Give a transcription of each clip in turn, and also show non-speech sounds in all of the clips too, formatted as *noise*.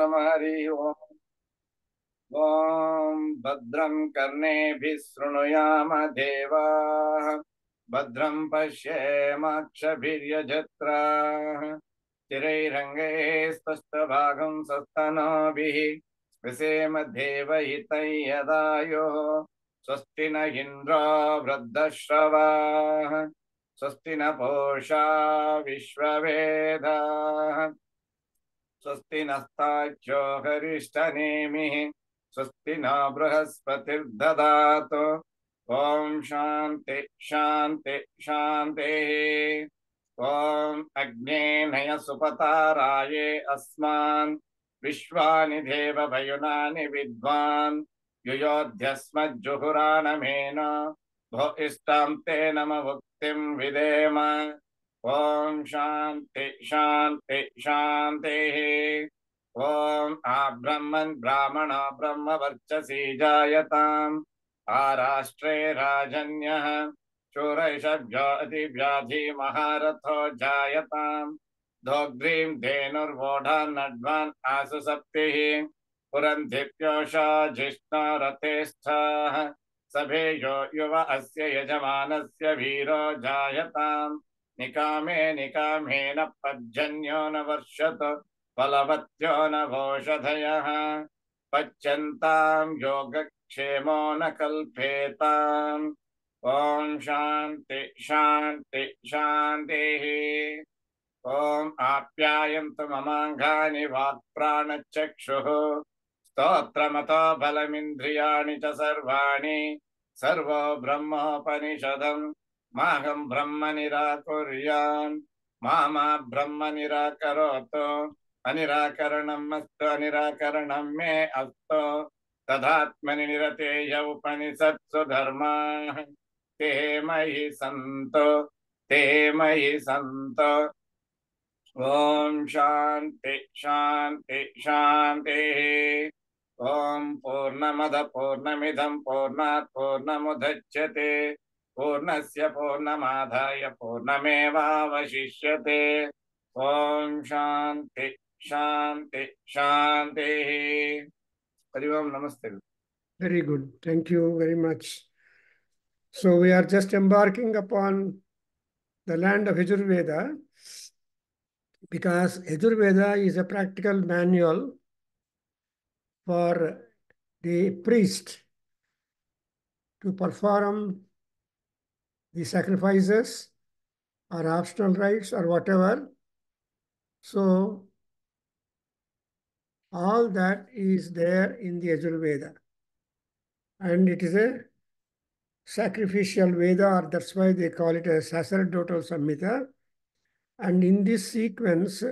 हरि ओम ओम भद्रं कर्णे शृणुयाम देवा भद्रं पश्येम्क्षजत्रा तिरैरङ्गे स्पष्टभागं सस्तनभिः विसेम देवहितैयदायो स्वस्ति न इन्द्रो स्वस्ति न पोषा विश्ववेदा स्वस्ति नस्ताख्यो हरिष्ठनेमिः स्वस्ति न बृहस्पतिर्दधातु ॐ शान्ति शान्ति शान्तिः ॐ नय सुपताराये अस्मान् विश्वानि देवभयुनानि विद्वान् युयोध्यस्मज्जुहुराणमेन भो इष्टां ते नम भुक्तिं विदेम ओम शांति ॐ शान्ति शान्ति शान्तिः ब्रह्म आब्रह्मन् ब्राह्मणो ब्रह्मवर्चसी जायताम् आराष्ट्रे राजन्यः शूरैषभ्यो अतिव्याधि महारथो धेनुर्वोढ़ जायताम् दोग्ध्रीं धेनुर्वोढान्नड्वान् आसुसप्तिः पुरन्धिप्योषाधिष्णो रथेष्ठाः सभेयो युव अस्य यजमानस्य वीरो जायताम् निकामे निकामे न पज्जन्यो न वर्षत फलवत्यो न भोषधयः पच्यन्ताम् योगक्षेमो न कल्पेताम् ॐ शान्ति शान्ति शान्तिः ॐ आप्यायन्तु ममाङ्घानि वाक्प्राणचक्षुः स्तोत्रमतो बलमिन्द्रियाणि च सर्वाणि सर्वो ब्रह्मोपनिषदम् माहम ब्रह्म निराकुर्या मा ब्रह्म निराको अनिराकरणम् अस्तु अराकरण मे अस्त तदात्म निरतेय उपनिषत्सु धर्माः ते मयि सन्तो ते मयि सन्तो ओम शान्ति शान्ति शांति ॐ पूर्णमद पूर्णमिदं पूर्णात् पूर्णमुदच्यते Purnasya पूर्णमाधाय पूर्णमेवावशिष्यते ॐ शान्ति शान्ति शान्तिः हरि ओम् Very good. Thank you very much. So we are just embarking upon the land of Yajurveda because Yajurveda is a practical manual for the priest to perform the sacrifices or optional rites or whatever. So all that is there in the Ajurveda. And it is a sacrificial Veda, or that's why they call it a sacerdotal samhita. And in this sequence,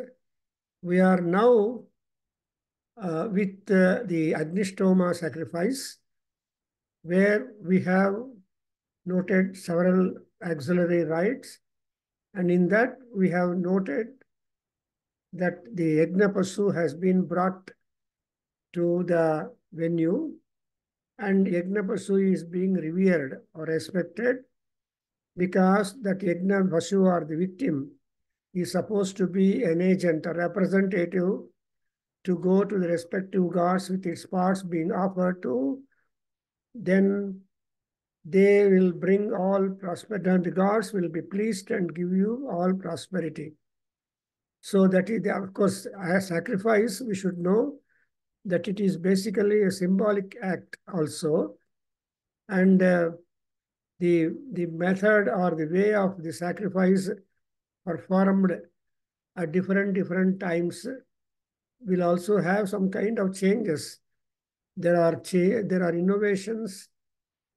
we are now uh, with uh, the Agnishtoma sacrifice, where we have noted several auxiliary rites. And in that, we have noted that the Yajna has been brought to the venue and Yajna is being revered or respected because that Yajna or the victim is supposed to be an agent or representative to go to the respective gods with its parts being offered to then they will bring all prosperity, and the gods will be pleased and give you all prosperity. So that is, of course, as sacrifice, we should know that it is basically a symbolic act also. And uh, the, the method or the way of the sacrifice performed at different, different times will also have some kind of changes. There are, cha there are innovations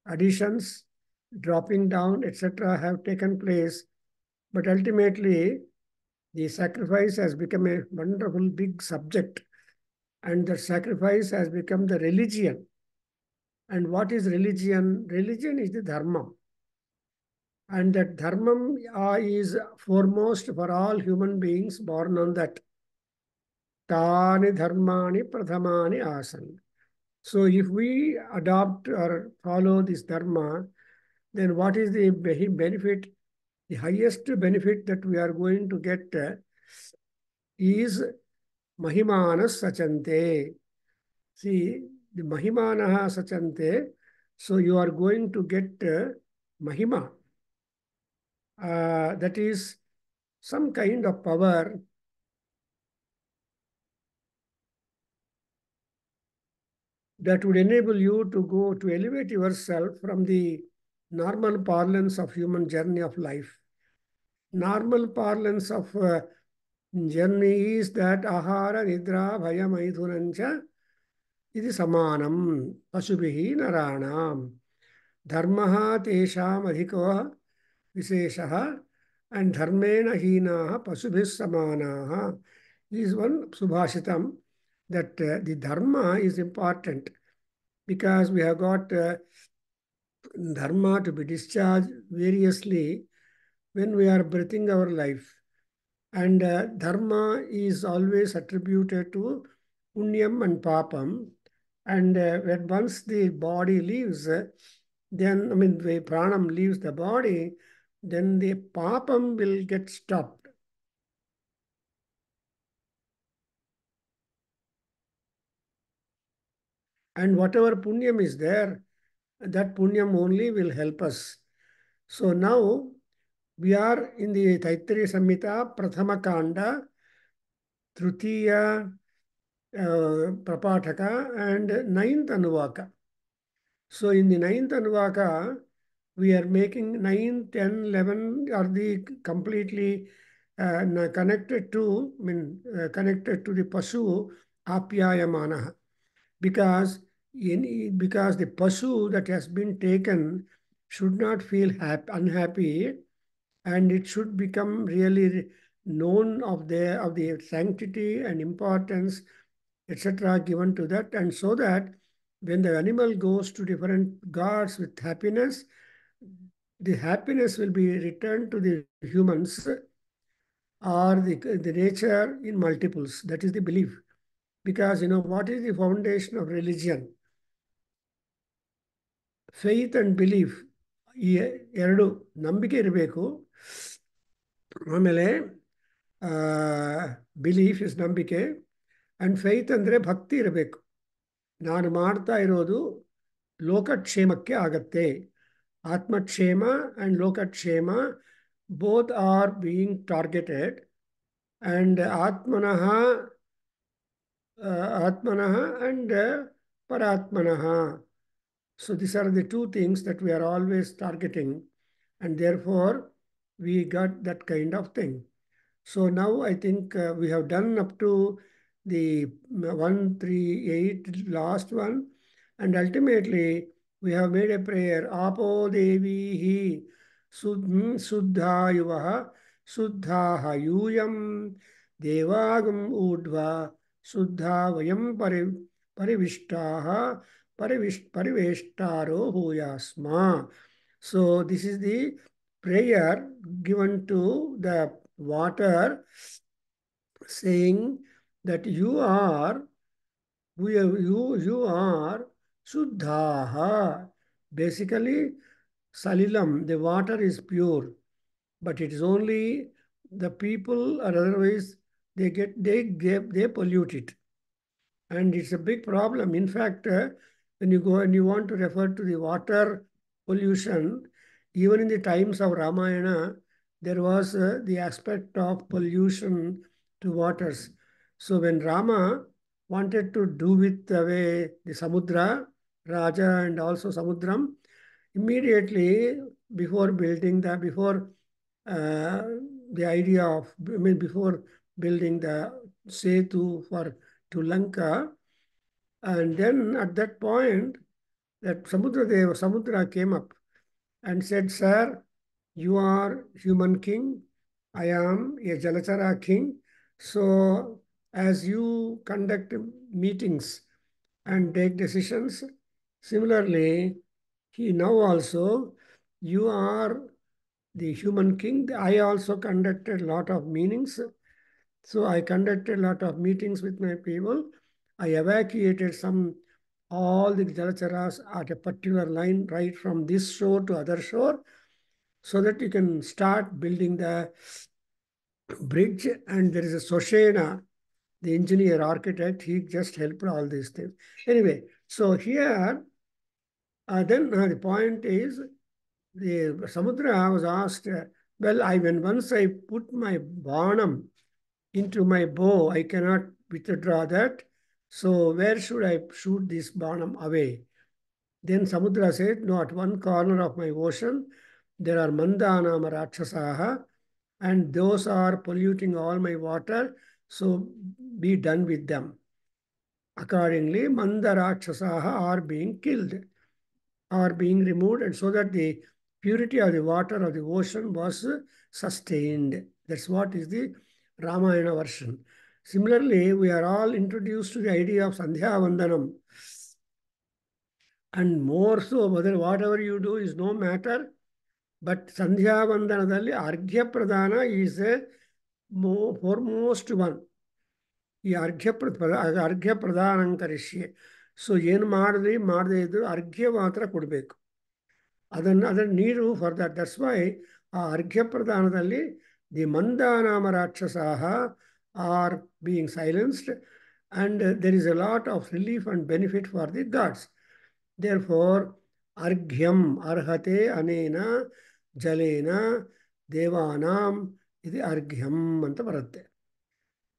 additions, dropping down, etc. have taken place. But ultimately, the sacrifice has become a wonderful big subject. And the sacrifice has become the religion. And what is religion? Religion is the dharma. And that dharma uh, is foremost for all human beings born on that. Tani dharmani prathamani asana. So if we adopt or follow this dharma, then what is the benefit? The highest benefit that we are going to get uh, is mahimana sachante. See, the mahimanaha sachante. So you are going to get uh, mahima. Uh, that is some kind of power that would enable you to go to elevate yourself from the normal parlance of human journey of life. Normal parlance of uh, journey is that ahara nidra bhaya maithunancha iti samanam pasubihi naranam dharmaha tesham adhikoha viseshaha and dharmena heenaha pasubhis samanaha is one subhashitam that uh, the dharma is important because we have got uh, dharma to be discharged variously when we are breathing our life. And uh, dharma is always attributed to punyam and papam. And uh, when once the body leaves, uh, then, I mean, the pranam leaves the body, then the papam will get stopped And whatever punyam is there, that punyam only will help us. So now we are in the Taittiriya Samhita, Prathama Kanda, Tritiya uh, Prapataka, and ninth Anuvaka. So in the ninth Anuvaka, we are making 9, 10, 11 are the completely uh, connected to, mean, uh, connected to the Pasu Apyayamana. Because because the pursuit that has been taken should not feel happy, unhappy and it should become really known of the, of the sanctity and importance, etc., given to that. And so that when the animal goes to different gods with happiness, the happiness will be returned to the humans or the, the nature in multiples. That is the belief. Because, you know, what is the foundation of religion? Faith and belief ಈ ಎರಡು ನಂಬಿಕೆ ಇರಬೇಕು ಆಮೇಲೆ belief is ನಂಬಿಕೆ and faith ಅಂದರೆ ಭಕ್ತಿ ಇರಬೇಕು ನಾನು ಮಾಡ್ತಾ ಇರೋದು ಲೋಕಕ್ಷೇಮಕ್ಕೆ ಆಗತ್ತೆ ಆತ್ಮಕ್ಷೇಮ ಆ್ಯಂಡ್ ಲೋಕಕ್ಷೇಮ both are being targeted and ಆತ್ಮನಃ ಆತ್ಮನಃ ಆ್ಯಂಡ್ ಪರಾತ್ಮನಃ So these are the two things that we are always targeting. And therefore, we got that kind of thing. So now I think uh, we have done up to the mm, 138 last one. And ultimately, we have made a prayer. Apo Devihi Suddha mm, Yuvaha Suddhaha Yuyam Devagam Udva Sudha Vayam Pariv pariveshtaro huyasma. So this is the prayer given to the water saying that you are you, you are Shuddhaha. Basically, Salilam, the water is pure, but it is only the people or otherwise they get they, they, they pollute it. And it's a big problem. In fact, uh, when you go and you want to refer to the water pollution, even in the times of Ramayana, there was uh, the aspect of pollution to waters. So when Rama wanted to do with away the Samudra, Raja and also Samudram, immediately before building the, before uh, the idea of, I mean, before building the Setu for to Lanka, and then at that point, that Samudra Deva, Samudra came up and said, Sir, you are human king. I am a Jalachara king. So as you conduct meetings and take decisions, similarly, he now also, you are the human king. I also conducted a lot of meetings. So I conducted a lot of meetings with my people. I evacuated some all the jalacharas at a particular line, right from this shore to other shore, so that you can start building the bridge. And there is a Soshena, the engineer architect, he just helped all these things. Anyway, so here, uh, then uh, the point is, the Samudra was asked, uh, well, I when once I put my bonum into my bow, I cannot withdraw that so where should I shoot this Barnum away? Then Samudra said, No, at one corner of my ocean, there are Mandanama saha, and those are polluting all my water, so be done with them. Accordingly, Mandarakshasaha are being killed, are being removed, and so that the purity of the water of the ocean was sustained. That's what is the Ramayana version. Similarly, we are all introduced to the idea of Sandhya Vandanam. And more so, whether whatever you do is no matter, but Sandhya Vandanadalli Arghya Pradana is a more, foremost one. ಈ ಅರ್ಘ್ಯ ಪ್ರದ ಅರ್ಘ್ಯ ಪ್ರಧಾನಂಕರಿಷ್ಯೆ so ಏನು ಮಾಡಿದ್ರಿ ಮಾಡದೇ ಇದ್ರು ಅರ್ಘ್ಯ ಮಾತ್ರ ಕೊಡಬೇಕು ಅದನ್ನು ಅದರ ನೀರು ಫಾರ್ ದಟ್ ದಟ್ಸ್ ವೈ ಆ ಅರ್ಘ್ಯ ಪ್ರಧಾನದಲ್ಲಿ ದಿ ಮಂದಾನಾಮ ರಾಕ್ಷಸಾಹ are being silenced and there is a lot of relief and benefit for the gods. Therefore, Arghyam Arhate Anena Jalena Devanam Idi Arghyam Mantavarate.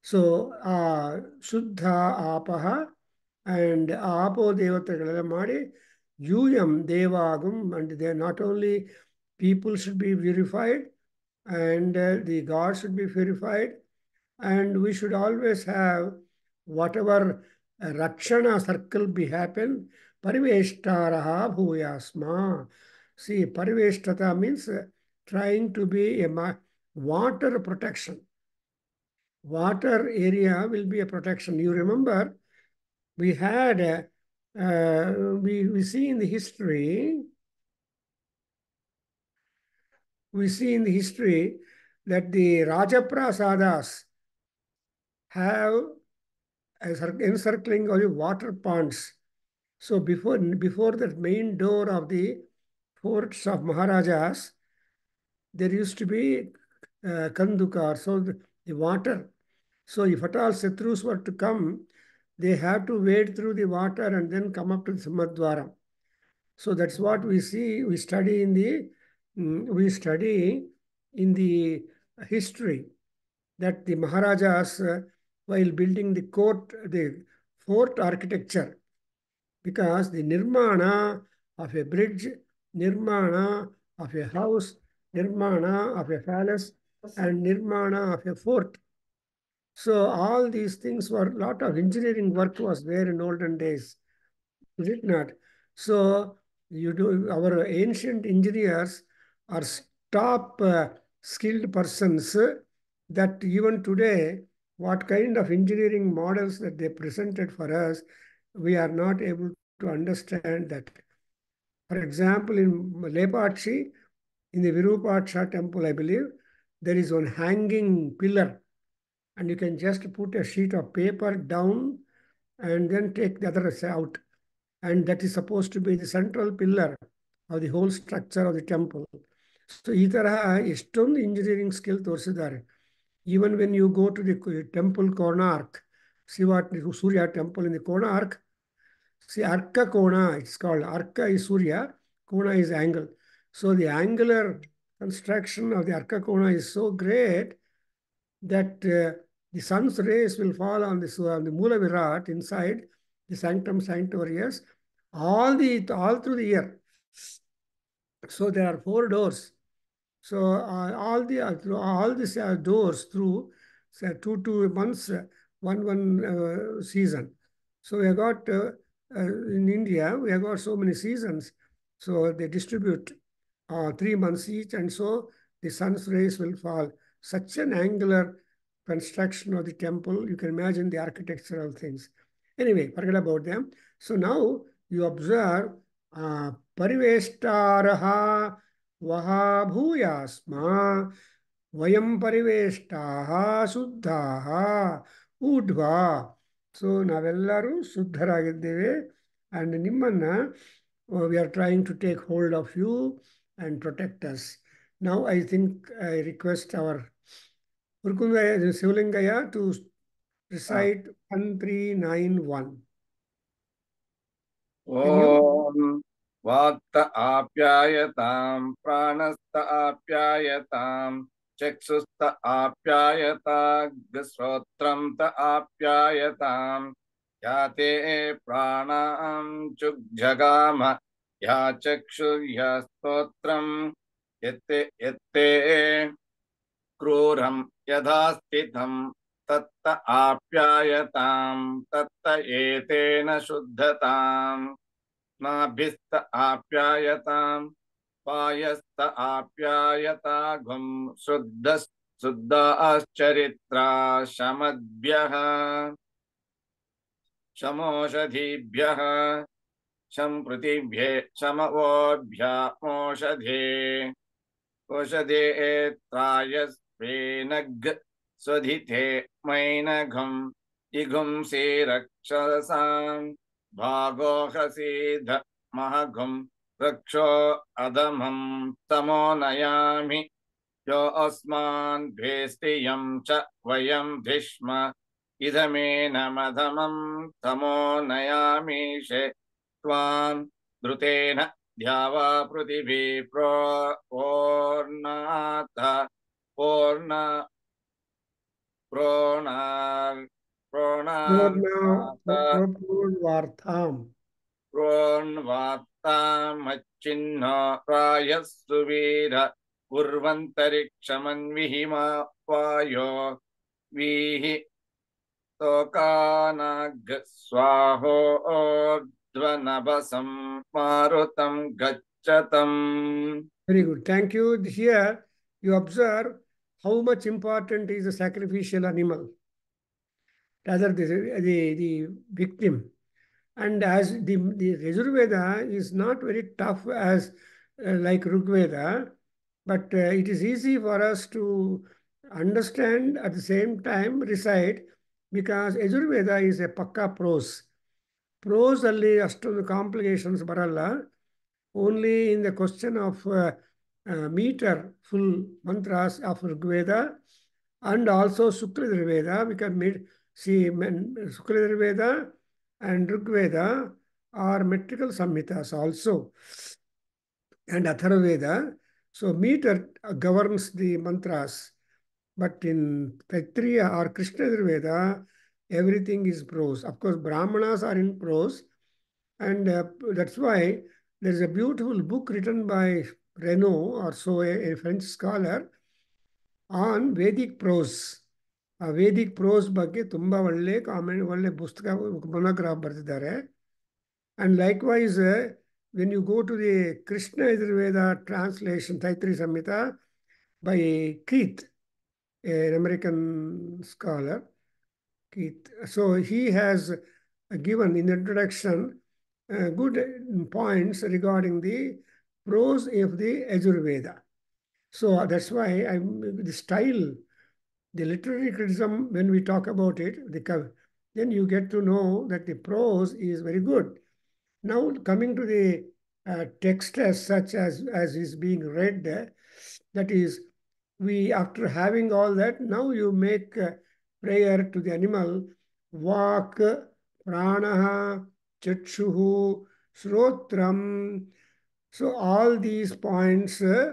So, uh, Shuddha Apaha and Apo Devatagalamade, Yuyam Devagum, and they are not only people should be verified and uh, the gods should be verified. And we should always have whatever rakshana circle be happen, pariveshtaraha bhuyasma. See, pariveshtata means trying to be a water protection. Water area will be a protection. You remember, we had, a, uh, we, we see in the history, we see in the history that the Rajaprasadas, have encircling of the water ponds. So before, before the main door of the forts of Maharajas, there used to be uh, Kandukar, so the, the water. So if at all Shatrus were to come, they have to wade through the water and then come up to the Simhadwaram. So that's what we see, we study in the, mm, we study in the history that the Maharajas uh, while building the court, the fort architecture because the nirmana of a bridge, nirmana of a house, nirmana of a palace, and nirmana of a fort. So all these things were, a lot of engineering work was there in olden days, is it not? So you do, our ancient engineers are top uh, skilled persons that even today what kind of engineering models that they presented for us, we are not able to understand that. For example, in Lepatshi, in the Virupaksha temple, I believe, there is one hanging pillar. And you can just put a sheet of paper down and then take the other out. And that is supposed to be the central pillar of the whole structure of the temple. So, ಈ ತರಹ ಎಷ್ಟೊಂದು engineering skill ತೋರಿಸಿದ್ದಾರೆ even when you go to the temple Konark, Shiva, Surya temple in the Konark, see Arka Kona, it's called Arka is Surya, Kona is angle. So the angular construction of the Arka Kona is so great that uh, the sun's rays will fall on the, on the Mula Virat inside the sanctum sanctorius all the all through the year. So there are four doors so uh, all the uh, all these uh, doors through say, two two months, one one season. So we have got in India we have got so many seasons. So they distribute three months each, and so the sun's rays will fall. Such an angular construction of the temple. You can imagine the architectural things. Anyway, forget about them. So now you observe uh, Raha. ವಹಾಭೂಯಾಸ್ಮ ವಯಂ ಪರಿವೇಷ್ಟಾ ಶುದ್ಧ ಊಢ್ವಾ so ನಾವೆಲ್ಲರೂ ಶುದ್ಧರಾಗಿದ್ದೇವೆ and ನಿಮ್ಮನ್ನು we are trying to take hold of you and protect us now I think I request our Hurkungayya Shivalingaiah to recite one three nine one वाक्त आप्यायताम् प्राणस्त आप्यायताम् चक्षुस्त आप्यायताग्श्रोत्रम् त या याते प्राणाम् चुग्जगाम या चक्षुर्यस्तोत्रम् यत्ते यत्ते क्रूरम् यथा स्थितम् तत्त आप्यायताम् तत्त एतेन शुद्धताम् स्नाभिस्त आप्यायताम् पायस्त आप्यायता घुम् शुद्ध शुद्धाश्चरित्रा शमद्भ्यः शमोषधीभ्यः शं ओषधे स्वधिते रक्षसाम् भागो हसीधमहघुम् वृक्षो अधमं तमो नयामि यो अस्मान् भेस्तियं च वयं भीष्म इदमेनमधमं तमो नयामीशे त्वान् द्रुतेन ध्यावा पृथिवी प्रो ओर्णाथ प्रोणापूर्वार्थाम् प्रोण्वार्तामच्छिन्नो रायः सुवीर उर्वन्तरिक्षमन्विहिमा वायो वीः स्वाहो ध्वनभसं मारुतं गच्छतम् Very good. Thank you. Here you observe how much important is the sacrificial animal. rather the, the, victim. And as the, the Yajurveda is not very tough as uh, like Rigveda, but uh, it is easy for us to understand at the same time recite because Yajurveda is a paka prose. Prose only as to the complications barala, only in the question of uh, meter full mantras of Rigveda and also Sukra Veda because See, Veda and Rigveda are metrical samhitas also, and Veda. So meter governs the mantras, but in Taittiriya or Krishna Veda, everything is prose. Of course, Brahmanas are in prose, and uh, that's why there is a beautiful book written by Renault or so, a, a French scholar, on Vedic prose. Vedic prose ಬಗ್ಗೆ ತುಂಬ ಒಳ್ಳೆ comment ಒಳ್ಳೆ ಪುಸ್ತಕ monograph ಬರೆದಿದ್ದಾರೆ and likewise when you go to the Krishna Yajurveda translation Taittiri Samhita by Keith an American scholar, Keith. So he has given in the introduction uh, good points regarding the prose of the Ajurveda. So that's why I'm, the style the literary criticism, when we talk about it, the, then you get to know that the prose is very good. Now, coming to the uh, text as such as, as is being read there, uh, that is, we, after having all that, now you make uh, prayer to the animal, vak, pranaha, chakshuhu, srotram. So all these points, uh,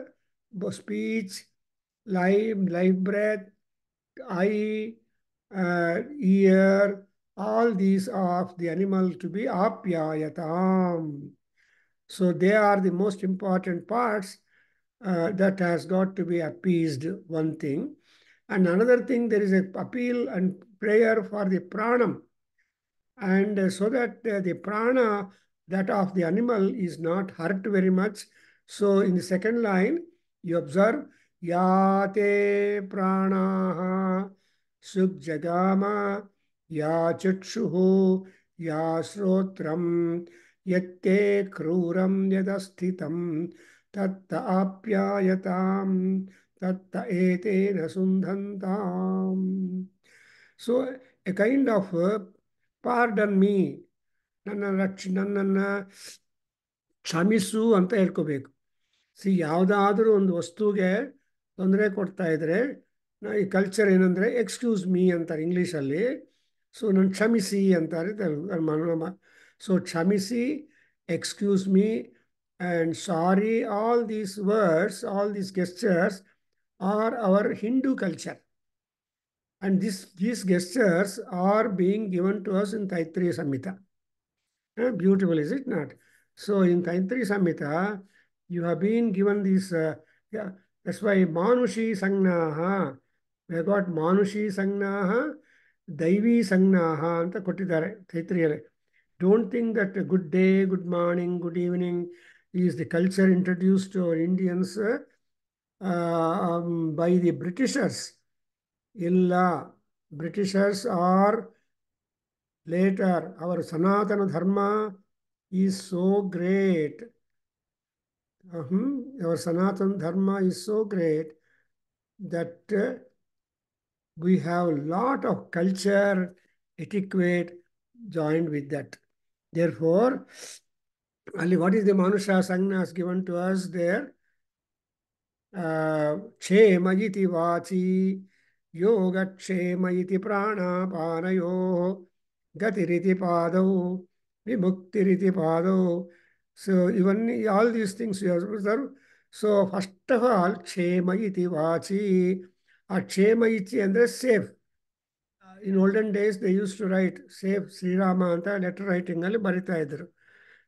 speech, life, life breath, eye, uh, ear, all these of the animal to be apyayatam. So they are the most important parts uh, that has got to be appeased, one thing. And another thing, there is a appeal and prayer for the pranam. And so that uh, the prana, that of the animal, is not hurt very much. So in the second line, you observe याते प्राणाः सुजगाम या चक्षुः या श्रोत्रं यत्ते क्रूरं यदस्थितं तत्त आप्यायतां so a kind of pardon me ನನ್ನ ರಕ್ಷ ನನ್ನನ್ನು ಕ್ಷಮಿಸು ಅಂತ ಹೇಳ್ಕೋಬೇಕು ಸಿ ತೊಂದರೆ ಕೊಡ್ತಾ ಇದ್ದರೆ ಈ ಕಲ್ಚರ್ ಏನಂದರೆ ಎಕ್ಸ್ಕ್ಯೂಸ್ ಮೀ ಅಂತಾರೆ ಇಂಗ್ಲೀಷಲ್ಲಿ ಸೊ ನಾನು ಕ್ಷಮಿಸಿ ಅಂತಾರೆ ಮನೋಮ ಸೊ ಕ್ಷಮಿಸಿ excuse me and sorry all these words all these gestures are our Hindu culture and this these gestures are being given to us in Taittiri Samhita beautiful is it not so in Taittiri Samhita you have been given these as why ಮಾನುಷಿ Sangnaha. We got ಮಾನುಷಿ Manushi ದೈವಿ ಸಂಜ್ಞಾಹ ಅಂತ ಕೊಟ್ಟಿದ್ದಾರೆ ಚೈತ್ರಿಯಲ್ಲಿ don't think that good day good morning good evening is the culture introduce to our Indians by the Britishers ಇಲ್ಲ Britishers are later our Sanatana Dharma is so great Uh-huh. our Sanatana Dharma is so great that uh, we have a lot of culture, etiquette joined with that. Therefore, only what is the Manusha has given to us there? क्षेम इति वाचि योगक्षेम इति प्राणापानयोः गतिरिति पादौ विमुक्तिरिति पादौ so ఇవన్నీ all these things చూస్తారు so first of all క్షేమ ఇది వాచి ఆ క్షేమ ఇచ్చి ಅಂದರೆ safe in olden days they use to write safe Shri Rama ಅಂತ ಲೆಟರ್ ರೈಟಿಂಗಲ್ಲಿ ಬರಿತಾ ಇದ್ದರು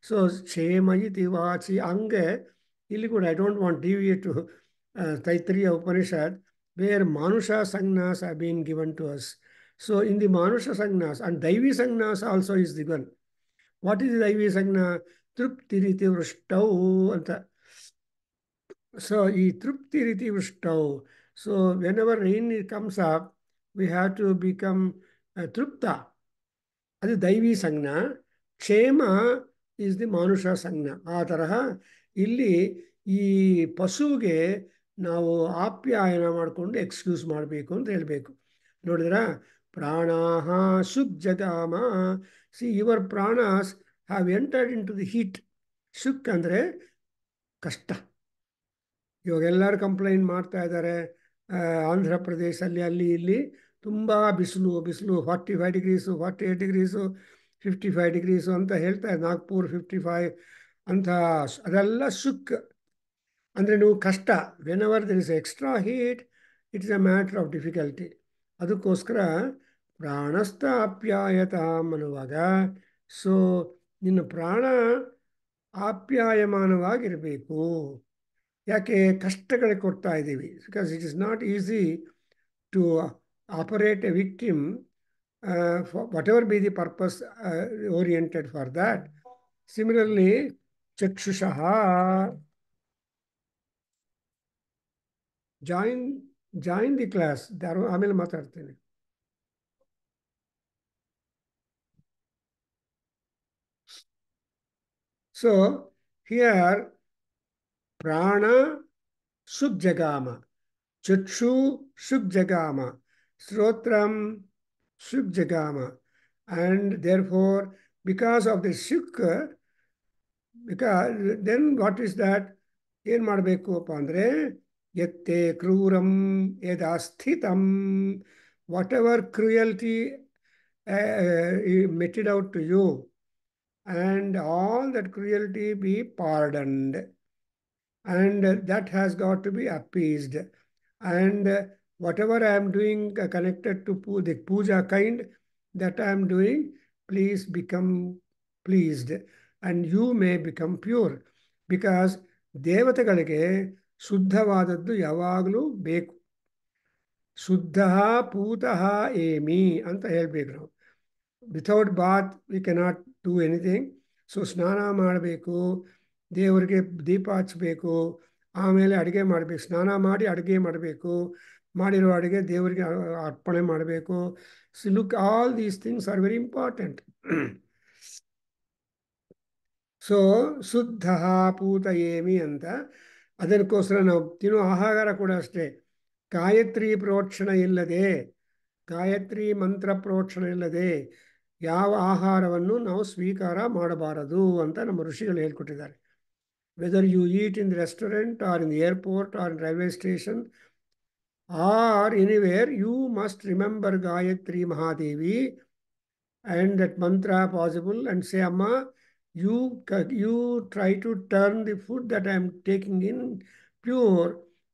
ಸೊ ಕ್ಷೇಮ ಇತಿ ವಾಚಿ ಹಂಗೆ ಇಲ್ಲಿ ಕೂಡ I don't want deviate to Taittiriya Upanishad where ಮಾನುಷ ಸಂಜ್ಞಾಸ್ I been given to us so in the ಮಾನುಷ ಸಂಜ್ಞಾಸ್ ಅಂಡ್ ದೈವಿ ಸಂಜ್ಞಾಸ್ also is the gun what is ದೈವಿ ಸಂಜ್ಞಾ ತೃಪ್ತಿ ರೀತಿ ವೃಷ್ಟವು ಅಂತ ಸೊ ಈ ತೃಪ್ತಿ ರೀತಿ ವೃಷ್ಟವು so whenever rain comes up we have to become ತೃಪ್ತ ಅದು ದೈವಿ ಸಂಜ್ಞ ಕ್ಷೇಮ ಇಸ್ ದಿ ಮಾನುಷ ಸಂಜ್ಞ ಆ ತರಹ ಇಲ್ಲಿ ಈ ಪಶುವಿಗೆ ನಾವು ಆಪ್ಯಾಯನ ಮಾಡಿಕೊಂಡು ಎಕ್ಸ್ಕ್ಯೂಸ್ ಮಾಡಬೇಕು ಅಂತ ಹೇಳಬೇಕು ನೋಡಿದ್ರ ಪ್ರಾಣಾ ಸುಖ್ ಜಗಾಮ ಸಿ ಯುವರ್ ಪ್ರಾಣಸ್ have entered into the heat ಸುಕ್ ಅಂದರೆ ಕಷ್ಟ ಇವಾಗ ಎಲ್ಲರೂ ಕಂಪ್ಲೇಂಟ್ ಮಾಡ್ತಾ ಇದ್ದಾರೆ ಆಂಧ್ರ ಪ್ರದೇಶಲ್ಲಿ ಅಲ್ಲಿ ಇಲ್ಲಿ ತುಂಬ ಬಿಸಿಲು ಬಿಸಿಲು forty five degrees forty eight degrees fifty five degrees ಅಂತ ಹೇಳ್ತಾ ನಾಗ್ಪುರ್ ಫಿಫ್ಟಿ ಫೈವ್ ಅಂತ ಅದೆಲ್ಲ ಸುಕ್ ಅಂದರೆ ನೀವು ಕಷ್ಟ whenever there is extra heat it is a matter of difficulty ಅದಕ್ಕೋಸ್ಕರ ಪ್ರಾಣಸ್ಥ ಅಪ್ಯಾಯತ ಅನ್ನುವಾಗ ಸೊ ನಿನ್ನ ಪ್ರಾಣ ಆಪ್ಯಾಯಮಾನವಾಗಿರಬೇಕು ಯಾಕೆ ಕಷ್ಟಗಳಿಗೆ ಕೊಡ್ತಾ ಇದ್ದೀವಿ because it is not easy to operate a victim whatever be the purpose oriented for that similarly ಚಕ್ಷುಷಃ ಜಾಯಿನ್ ಜಾಯಿನ್ ದಿ ಕ್ಲಾಸ್ ಆಮೇಲೆ ಮಾತಾಡ್ತೇನೆ So here prana subjagama, chukshu subjagama, srotram subjagama. And therefore, because of the shuk because then what is that? ಏನು ಮಾಡಬೇಕು ಅಪ್ಪ ಅಂದರೆ ಎತ್ತೆ ಕ್ರೂರಂ whatever cruelty uh, uh, meted out to you and all that cruelty be pardoned and that has got to be appeased and whatever i am doing uh, connected to the puja kind that i am doing please become pleased and you may become pure because ದೇವತೆಗಳಿಗೆ ಶುದ್ಧವಾದದ್ದು ಯಾವಾಗಲೂ ಬೇಕು ಶುದ್ಧ ಪೂತಃ Amy anta ಹೇಳಬೇಕು ನಾವು Without that, we cannot. Do anything so ಸ್ನಾನ ಮಾಡಬೇಕು ದೇವರಿಗೆ ದೀಪ ಹಚ್ಚಬೇಕು ಆಮೇಲೆ ಅಡುಗೆ ಮಾಡಬೇಕು ಸ್ನಾನ ಮಾಡಿ ಅಡುಗೆ ಮಾಡಬೇಕು ಮಾಡಿರೋ ಅಡುಗೆ ದೇವರಿಗೆ ಅರ್ಪಣೆ ಮಾಡಬೇಕು so look all these things are very important so ಶುದ್ಧ ಪೂತ ಏಮಿ ಅಂತ ಅದಕ್ಕೋಸ್ಕರ ನಾವು ತಿನ್ನೋ ಆಹಾರ ಕೂಡ ಅಷ್ಟೇ ಗಾಯತ್ರಿ ಪ್ರೋಕ್ಷಣ ಇಲ್ಲದೆ ಗಾಯತ್ರಿ ಮಂತ್ರ ಪ್ರೋಕ್ಷಣ ಇಲ್ಲದೆ ಯಾವ ಆಹಾರವನ್ನು ನಾವು ಸ್ವೀಕಾರ ಮಾಡಬಾರದು ಅಂತ ನಮ್ಮ ಋಷಿಗಳು ಹೇಳ್ಕೊಟ್ಟಿದ್ದಾರೆ whether you eat in the restaurant or in airport or in railway station or anywhere you must remember Gayatri Mahadevi and that mantra possible and say ಅಮ್ಮ you you try to turn the food that I am taking in pure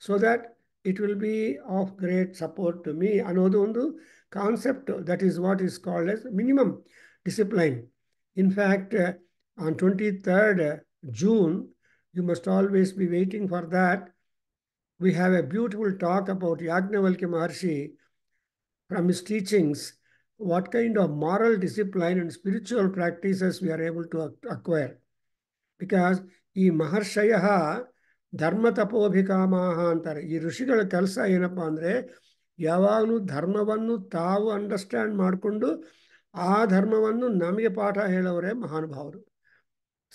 so that it will be of great support to me ಅನ್ನೋದು ಒಂದು concept. That is what is called as minimum discipline. In fact, uh, on 23rd June, you must always be waiting for that. We have a beautiful talk about Yajnavalkya Maharshi from his teachings, what kind of moral discipline and spiritual practices we are able to acquire. Because ಈ ಮಹರ್ಷಯ ಧರ್ಮ ತಪೋಭಿಕಾಮಹ ಅಂತಾರೆ ee ಋಷಿಗಳ ಕೆಲಸ ಏನಪ್ಪ andre ಯಾವಾಗಲೂ ಧರ್ಮವನ್ನು ತಾವು understand ಮಾಡಿಕೊಂಡು ಆ ಧರ್ಮವನ್ನು ನಮಗೆ ಪಾಠ ಹೇಳೋರೇ ಮಹಾನುಭಾವರು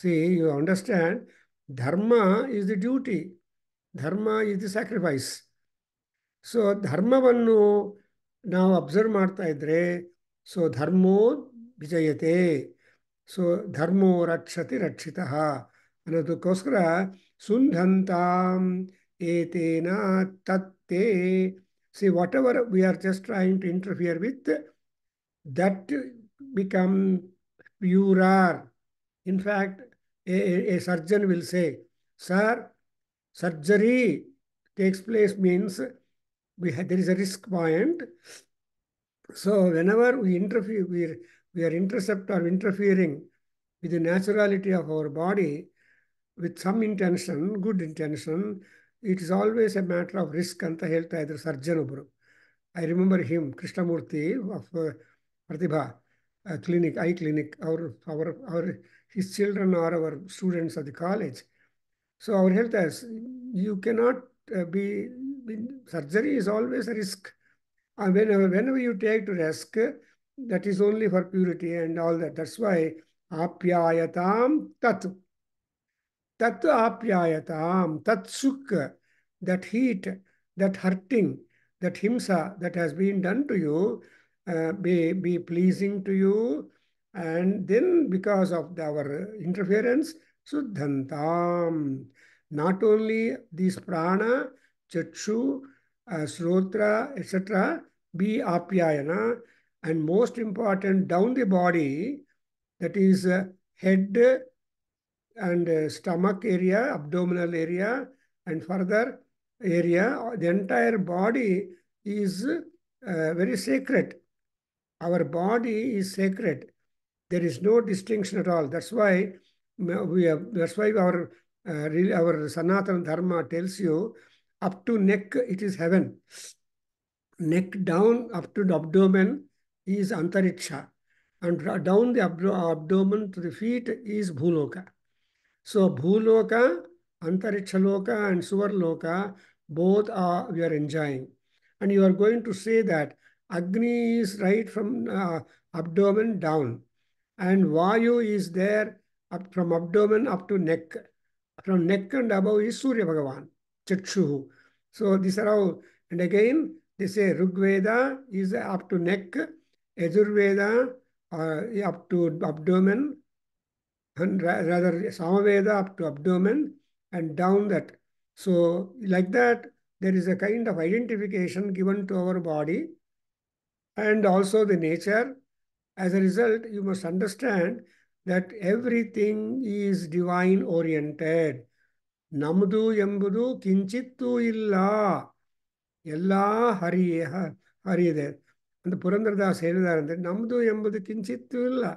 see you understand dharma is the duty dharma is the sacrifice so ಧರ್ಮವನ್ನು ನಾವು ಅಬ್ಸರ್ವ್ ಮಾಡ್ತಾ ಇದ್ದರೆ ಸೊ ಧರ್ಮೋ ವಿಜಯತೆ ಸೊ ಧರ್ಮೋ ರಕ್ಷತಿ ರಕ್ಷಿತ ಅನ್ನೋದಕ್ಕೋಸ್ಕರ ಸುಂಧಂತಾಂ ಏತೇನ ತತ್ತೇ See, whatever we are just trying to interfere with, that become purer. In fact, a, a surgeon will say, sir, surgery takes place means we have, there is a risk point. So whenever we interfere, we, we are intercept or interfering with the naturality of our body with some intention, good intention, it is always a matter of risk ಅಂತ ಹೇಳ್ತಾ ಇದ್ರು surgeon ಒಬ್ಬರು I remember him Krishnamurthy of Pratibha clinic I clinic ಅವರು our our his children are our students of the college so ಅವ್ರು ಹೇಳ್ತಾರೆ you cannot be surgery is always a risk when when you take to risk that is only for purity and all that that's why ಆಪ್ಯಾಯತಾಂ ತತ್ tat apyayatam, tat sukha, that heat, that hurting, that himsa that has been done to you uh, be, be pleasing to you. And then because of our interference, suddhantam. Not only these prana, chakshu, uh, srotra, etc. be apyayana. And most important, down the body, that is uh, head, and uh, stomach area, abdominal area, and further area, the entire body is uh, very sacred. Our body is sacred. There is no distinction at all. That's why we have, that's why our uh, our Sanatana Dharma tells you up to neck it is heaven. Neck down up to the abdomen is antariksha. And down the abdomen to the feet is bhuloka. So Bhuloka, Antariksha and Suvarloka both are we are enjoying. And you are going to say that Agni is right from uh, abdomen down and Vayu is there up from abdomen up to neck. From neck and above is Surya Bhagavan, Chakshuhu. So these are all, and again they say Rigveda is up to neck, Ajurveda uh, up to abdomen, and ra rather Samaveda up to abdomen and down that. So like that, there is a kind of identification given to our body and also the nature. As a result, you must understand that everything is divine oriented. ನಮ್ದು ಎಂಬುದು kinchittu illa. ಎಲ್ಲ ಹರಿಯೇ ಹರಿಯಿದೆ ಅಂತ ಪುರಂದ್ರದಾಸ್ ಹೇಳಿದ್ದಾರೆ ಅಂದರೆ ನಮ್ಮದು ಎಂಬುದು kinchittu illa.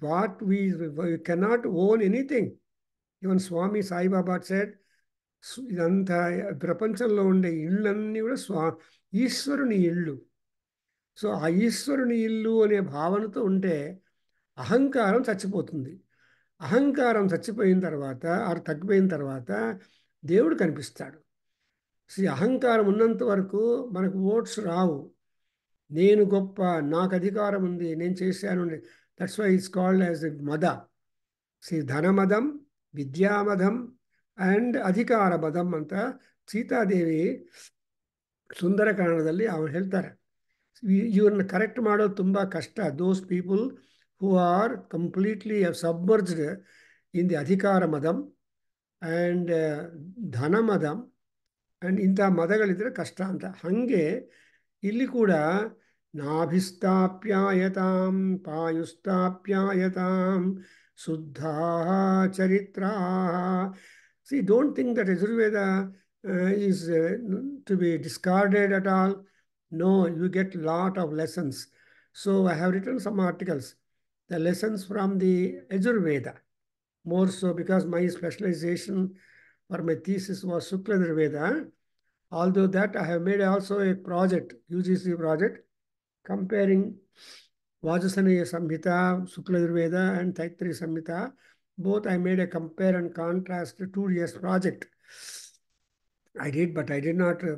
what we, we cannot own anything. Even Swami Sai Baba said, ఇదంతా ప్రపంచంలో ఉండే ఇళ్ళన్నీ కూడా స్వా ఈశ్వరుని ఇల్లు సో ఆ ఈశ్వరుని ఇల్లు అనే భావనతో ఉంటే అహంకారం చచ్చిపోతుంది అహంకారం చచ్చిపోయిన తర్వాత ఆరు తగ్గిపోయిన తర్వాత దేవుడు కనిపిస్తాడు శ్రీ అహంకారం ఉన్నంత వరకు మనకు ఓట్స్ రావు నేను గొప్ప నాకు అధికారం ఉంది నేను చేశాను ಇಸ್ ಕಾಲ್ಡ್ it's ಎ ಮದ ಶ್ರೀ ಧನ Dhanamadam, Vidyamadam, ಆ್ಯಂಡ್ ಅಧಿಕಾರ ಮದಂ ಅಂತ ಸೀತಾದೇವಿ ಸುಂದರ ಅವ್ರು ಹೇಳ್ತಾರೆ ಇವ್ರನ್ನ ಕರೆಕ್ಟ್ ಮಾಡೋದು ತುಂಬ ಕಷ್ಟ those people who are completely submerged in the ಅಧಿಕಾರ ಮದಮ್ ಆ್ಯಂಡ್ ಧನ ಮದಮ್ ಆ್ಯಂಡ್ ಇಂಥ ಮದಗಳಿದ್ರೆ ಕಷ್ಟ ಅಂತ ಹಾಗೆ ಇಲ್ಲಿ ಕೂಡ नाभिस्ताप्यायतां पायुस्ताप्यायतां शुद्धाः चरित्राः See, don't think that Yajurveda uh, is uh, to be discarded at all. No, you get lot of lessons. So I have written some articles, the lessons from the Yajurveda, more so because my specialization for my thesis was Shukla Nirveda. Although that I have made also a project, UGC project, comparing Vajasanaya Samhita, Sukla Yurveda and Taittiriya Samhita. Both I made a compare and contrast two years project. I did, but I did not uh,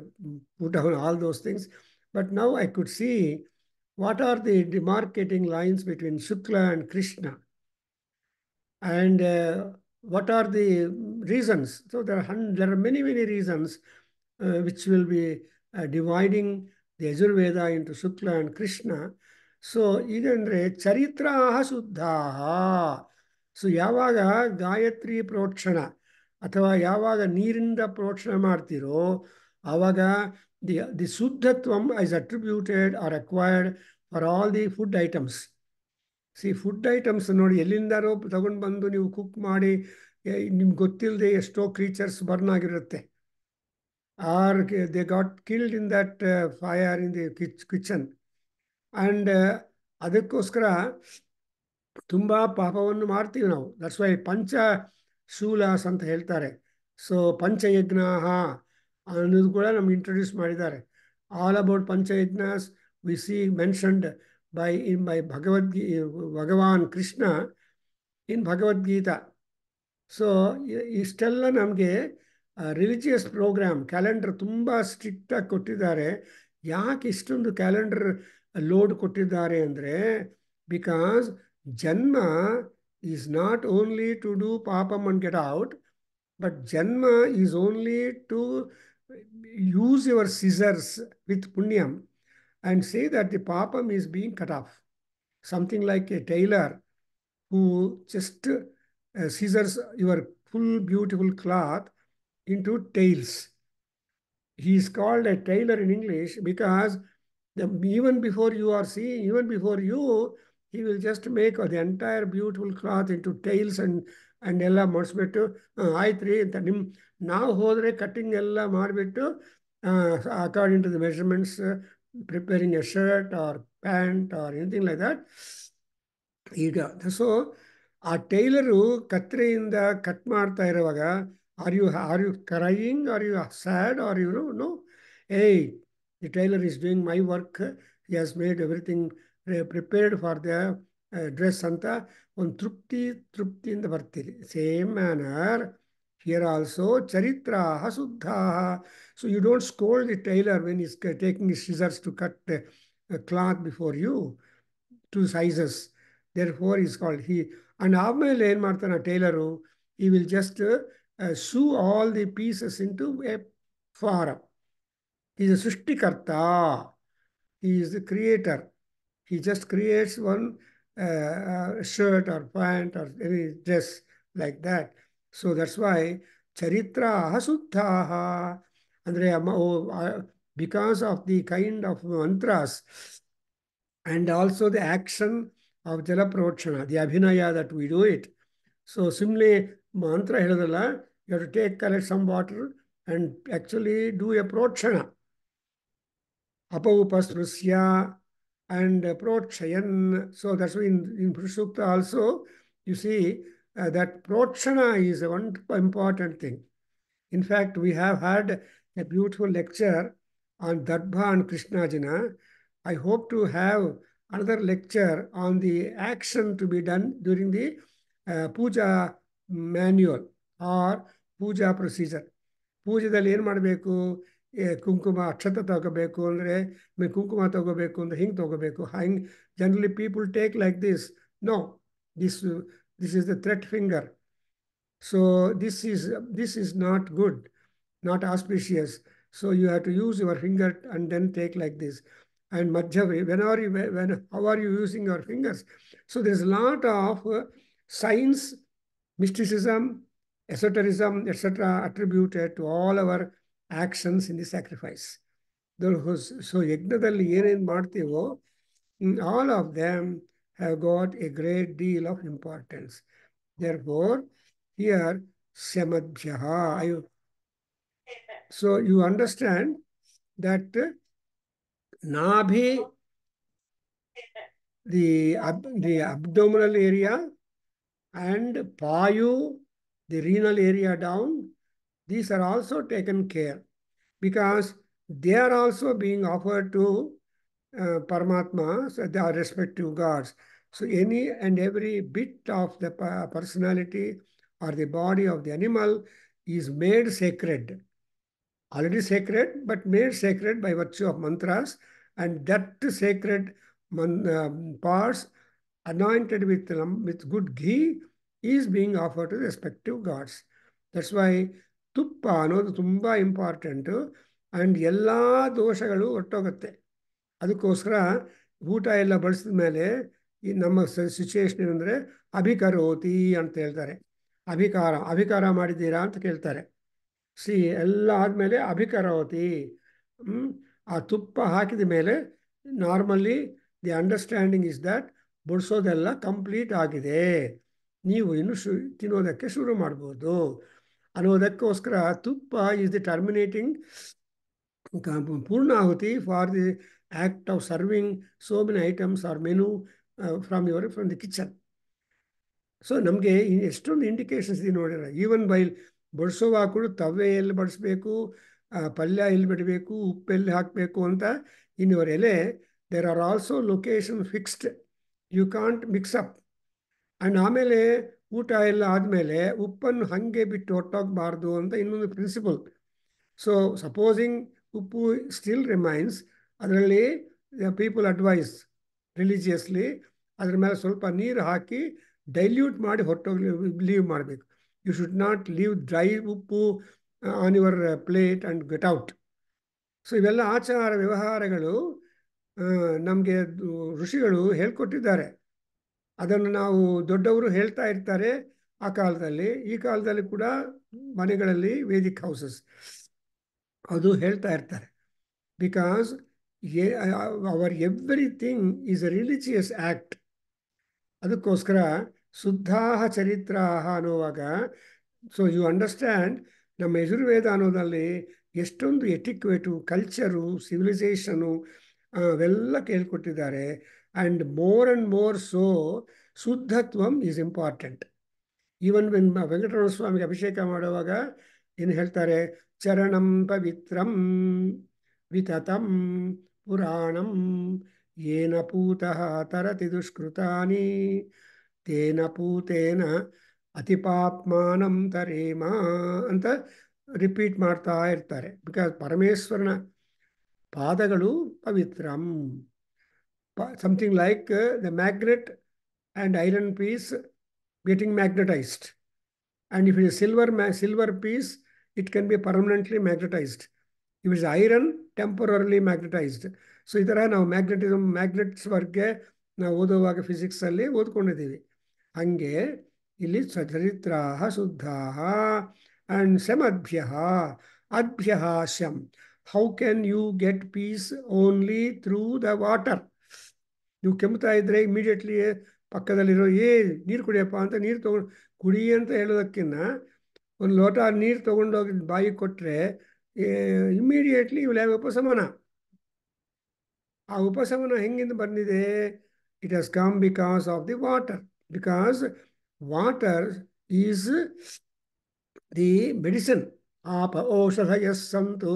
put down all those things. But now I could see what are the demarcating lines between Sukla and Krishna. And uh, what are the reasons? So there are, there are many, many reasons uh, which will be uh, dividing Yajurveda into Shukla and Krishna so ಈಗಂದರೆ ಚರಿತ್ರಾಹ ಶುದ್ಧ so ಯಾವಾಗ ಗಾಯತ್ರಿ ಪ್ರೋಕ್ಷಣ ಅಥವಾ ಯಾವಾಗ ನೀರಿಂದ ಪ್ರೋಕ್ಷಣ ಮಾಡ್ತಿರೋ ಆವಾಗ ದಿ ದಿ ಶುದ್ಧತ್ವಂ is attributed or acquired for all the food items see food items ನೋಡಿ ಎಲ್ಲಿಂದಾರೋ ತಗೊಂಡು ಬಂದು ನೀವು ಕುಕ್ ಮಾಡಿ ನಿಮ್ಗೆ ಗೊತ್ತಿಲ್ಲದೆ ಎಷ್ಟೋ ಕ್ರೀಚರ್ಸ್ ಬರ್ನ್ ಆಗಿರುತ್ತೆ or or they got killed in that in the kitch kitchen and ಅದಕ್ಕೋಸ್ಕರ ತುಂಬ ಪಾಪವನ್ನು ಮಾಡ್ತೀವಿ ನಾವು ದಟ್ಸ್ ವೈ ಪಂಚ ಶೂಲಾಸ್ ಅಂತ ಹೇಳ್ತಾರೆ ಸೊ ಪಂಚಯಜ್ಞ ಅನ್ನೋದು ಕೂಡ ನಮ್ಗೆ ಇಂಟ್ರೊಡ್ಯೂಸ್ ಮಾಡಿದ್ದಾರೆ ಆಲ್ ಅಬೌಟ್ ಪಂಚಯಜ್ಞಾಸ್ we see mentioned by in by ಭಗವದ್ಗೀ ಭಗವಾನ್ ಕೃಷ್ಣ ಇನ್ ಭಗವದ್ಗೀತಾ ಸೊ ಇಷ್ಟೆಲ್ಲ ನಮಗೆ ರಿಲಿಜಿಯಸ್ ಪ್ರೋಗ್ರಾಮ್ ಕ್ಯಾಲೆಂಡರ್ ತುಂಬ ಸ್ಟ್ರಿಕ್ಟಾಗಿ ಕೊಟ್ಟಿದ್ದಾರೆ ಯಾಕೆ ಇಷ್ಟೊಂದು ಕ್ಯಾಲೆಂಡರ್ ಲೋಡ್ ಕೊಟ್ಟಿದ್ದಾರೆ ಅಂದರೆ ಬಿಕಾಸ್ ಜನ್ಮ is not only to do ಪಾಪಮ್ ಅಂಡ್ ಗೆಟ್ ಔಟ್ ಬಟ್ ಜನ್ಮ is only to use your scissors with ಪುಣ್ಯಮ್ ಆ್ಯಂಡ್ ಸೇ ದಟ್ ದಿ ಪಾಪಮ್ is being cut of something like a tailor who just scissors your full beautiful cloth into tails. He is called a tailor in English because even before you are seeing, even before you, he will just make the entire beautiful cloth into tails and and Ella Marsbetu, uh, I three, now Hodre cutting Ella Marbetu uh, according to the measurements, uh, preparing a shirt or pant or anything like that. So, a tailor who cut in the cut Martha Iravaga, are you are you crying? Are you sad? Or you know, no. Hey, the tailor is doing my work. He has made everything prepared for the uh, dress Santa on Trupti Trupti in the Same manner. Here also, Charitra, Hasuddha. So you don't scold the tailor when he's taking his scissors to cut the cloth before you, two sizes. Therefore, he's called he. And Avmail Martana, tailor, he will just uh, sew all the pieces into a form. He is a Sushtikarta. He is the creator. He just creates one uh, uh, shirt or pant or any dress like that. So that's why Charitra Hasuddhaha. Andrea, oh, uh, because of the kind of mantras and also the action of Jalaprochana, the abhinaya that we do it. So similarly, mantra ಹೇಳಿದ್ರಲ್ಲ you to take collect some water and actually do a ಪ್ರೋಕ್ಷಣ ಅಪೌಪಸ್ಪೃಶ್ಯ and ಪ್ರೋಕ್ಷಯನ್ so that's in in ಸೂಕ್ತ also you see that ಪ್ರೋಕ್ಷಣ is one important thing in fact we have had a beautiful lecture on ದರ್ಭ and ಕೃಷ್ಣಾಜಿನ I hope to have another lecture on the action to be done during the uh, puja manual or puja procedure ಪೂಜೆದಲ್ಲಿ ಏನು ಮಾಡಬೇಕು ಕುಂಕುಮ ಅಕ್ಷತೆ ತಗೋಬೇಕು ಅಂದರೆ ಕುಂಕುಮ ತಗೋಬೇಕು ಅಂದರೆ ಹಿಂಗೆ ತಗೋಬೇಕು ಹಂಗೆ generally people take like this no this this is the threat finger so this is this is not good not auspicious so you have to use your finger and then take like this and Madhyavi, when are you, when, how are you using your fingers? So there's a lot of uh, science mysticism, esotericism, etc., attributed to all our actions in the sacrifice. So, all of them have got a great deal of importance. Therefore, here, Samadhyaha. So, you understand that Nabhi, the, the abdominal area, and payu, the renal area down, these are also taken care because they are also being offered to uh, Paramatma, so their respective gods. So any and every bit of the uh, personality or the body of the animal is made sacred. Already sacred, but made sacred by virtue of mantras. And that sacred man, uh, parts anointed with, with good ghee is being offer to respective gods that's why ತುಪ್ಪ ಅನ್ನೋದು ತುಂಬ important and ಎಲ್ಲ ದೋಷಗಳು ಒಟ್ಟೋಗುತ್ತೆ ಅದಕ್ಕೋಸ್ಕರ ಊಟ ಎಲ್ಲ ಬಳಸಿದ ಮೇಲೆ ಈ ನಮ್ಮ ಸಿಚುವೇಶನ್ ಏನಂದರೆ ಅಭಿಕರೋತಿ ಅಂತ ಹೇಳ್ತಾರೆ ಅಭಿಕಾರ ಅಭಿಕಾರ ಮಾಡಿದ್ದೀರಾ ಅಂತ ಕೇಳ್ತಾರೆ ಸಿ ಎಲ್ಲ ಆದಮೇಲೆ ಅಭಿಕರೋತಿ ಆ ತುಪ್ಪ ಹಾಕಿದ ಮೇಲೆ normally the understanding is that ಬಡಿಸೋದೆಲ್ಲ ಕಂಪ್ಲೀಟ್ ಆಗಿದೆ ನೀವು ಇನ್ನು ಶು ತಿನ್ನೋದಕ್ಕೆ ಶುರು ಮಾಡ್ಬೋದು ಅನ್ನೋದಕ್ಕೋಸ್ಕರ ತುಪ್ಪ ಈಸ್ ದಿ ಟರ್ಮಿನೇಟಿಂಗ್ ಪೂರ್ಣಾಹುತಿ for the act of serving so items or menu from your from the kitchen so ನಮಗೆ ಎಷ್ಟೊಂದು ಇಂಡಿಕೇಶನ್ಸ್ ಇದೆ ನೋಡಿರ ಈವನ್ ಬೈಲ್ ಬಡಿಸುವಾಗ ಕೂಡ ತವೆ ಎಲ್ಲಿ ಬಡಿಸ್ಬೇಕು ಪಲ್ಯ ಎಲ್ಲಿ ಬಿಡಬೇಕು ಉಪ್ಪೆಲ್ಲಿ ಹಾಕಬೇಕು ಅಂತ in your there are also location fixed you can't mix up and ಆಮೇಲೆ ಊಟ ಎಲ್ಲ ಆದಮೇಲೆ ಉಪ್ಪನ್ನು ಹಾಗೆ ಬಿಟ್ಟು ಒಟ್ಟೋಗಬಾರ್ದು ಅಂತ ಇನ್ನೊಂದು ಪ್ರಿನ್ಸಿಪಲ್ ಸೊ ಸಪೋಸಿಂಗ್ ಉಪ್ಪು ಸ್ಟಿಲ್ ರಿಮೈನ್ಸ್ ಅದರಲ್ಲಿ ಪೀಪಲ್ ಅಡ್ವೈಸ್ ರಿಲಿಜಿಯಸ್ಲಿ ಅದ್ರ ಮೇಲೆ ಸ್ವಲ್ಪ ನೀರು ಹಾಕಿ ಡೈಲ್ಯೂಟ್ ಮಾಡಿ ಹೊಟ್ಟೋಗಿ ಲೀವ್ ಮಾಡಬೇಕು you should not leave dry ಉಪ್ಪು on your plate and get out so ಇವೆಲ್ಲ ಆಚಾರ ವ್ಯವಹಾರಗಳು ನಮಗೆ ಋಷಿಗಳು ಹೇಳ್ಕೊಟ್ಟಿದ್ದಾರೆ ಅದನ್ನು ನಾವು ದೊಡ್ಡವರು ಹೇಳ್ತಾ ಇರ್ತಾರೆ ಆ ಕಾಲದಲ್ಲಿ ಈ ಕಾಲದಲ್ಲಿ ಕೂಡ ಮನೆಗಳಲ್ಲಿ ವೇದಿಕ್ ಹೌಸಸ್ ಅದು ಹೇಳ್ತಾ ಇರ್ತಾರೆ because a our everything is a religious act ಅದಕ್ಕೋಸ್ಕರ ಶುದ್ಧಾಹ ಚರಿತ್ರಾಹ ಅನ್ನೋವಾಗ ಸೊ ಯು ಅಂಡರ್ಸ್ಟ್ಯಾಂಡ್ ನಮ್ಮ ಯಜುರ್ವೇದ ಅನ್ನೋದಲ್ಲಿ ಎಷ್ಟೊಂದು ಎಟಿಕ್ವೇಟು ಕಲ್ಚರು ಸಿವಿಲೈಸೇಷನು ಅವೆಲ್ಲ ಕೇಳ್ಕೊಟ್ಟಿದ್ದಾರೆ and more and more so ಶುದ್ಧತ್ವಂ is important even when Venkataramana ಸ್ವಾಮಿಗೆ ಅಭಿಷೇಕ ಮಾಡುವಾಗ ಏನು ಹೇಳ್ತಾರೆ ಚರಣಂ ಪವಿತ್ರಂ ವಿತತಂ ಪುರಾಣಂ ಏನ ಪೂತಃ ತರತಿ ದುಷ್ಕೃತಾನಿ ತೇನ ಪೂತೇನ ಅತಿಪಾಪ್ಮಾನಂ ತರೇಮ ಅಂತ ರಿಪೀಟ್ ಮಾಡ್ತಾ ಇರ್ತಾರೆ ಬಿಕಾಸ್ ಪರಮೇಶ್ವರನ ಪಾದಗಳು ಪವಿತ್ರಂ something like the magnet and iron piece getting magnetized. And if it is silver, silver piece, it can be permanently magnetized. If it is iron, temporarily magnetized. So, ಈ ಥರ ನಾವು ಮ್ಯಾಗ್ನೆಟಿಸಮ್ ಮ್ಯಾಗ್ನೆಟ್ಸ್ ಬಗ್ಗೆ ನಾವು ಓದುವಾಗ ಫಿಸಿಕ್ಸಲ್ಲಿ ಓದ್ಕೊಂಡಿದ್ದೀವಿ ಹಾಗೆ ಇಲ್ಲಿ ಸಚರಿತ್ರಾ ಶುದ್ಧಾ ಆ್ಯಂಡ್ ಶಮದ್ಭ್ಯ ಅದ್ಭ್ಯ how can you get peace only through the water ನೀವು ಕೆಮ್ತಾ ಇದ್ದರೆ ಇಮಿಡಿಯೇಟ್ಲಿ ಪಕ್ಕದಲ್ಲಿರೋ ಏ ನೀರು ಕುಡಿಯಪ್ಪ ಅಂತ ನೀರು ತೊಗೊಂಡು ಕುಡಿ ಅಂತ ಹೇಳೋದಕ್ಕಿಂತ ಒಂದು ಲೋಟ ನೀರು ತೊಗೊಂಡೋಗಿ ಬಾಯಿ ಕೊಟ್ಟರೆ ಇಮ್ಮಿಡಿಯೇಟ್ಲಿ ಇವ್ ಹ್ಯಾವ್ ಉಪಶಮನ ಆ ಉಪಶಮನ ಹೆಂಗಿಂದ ಬಂದಿದೆ it has come because of the water because water is the medicine ಆಪ ಸಂತು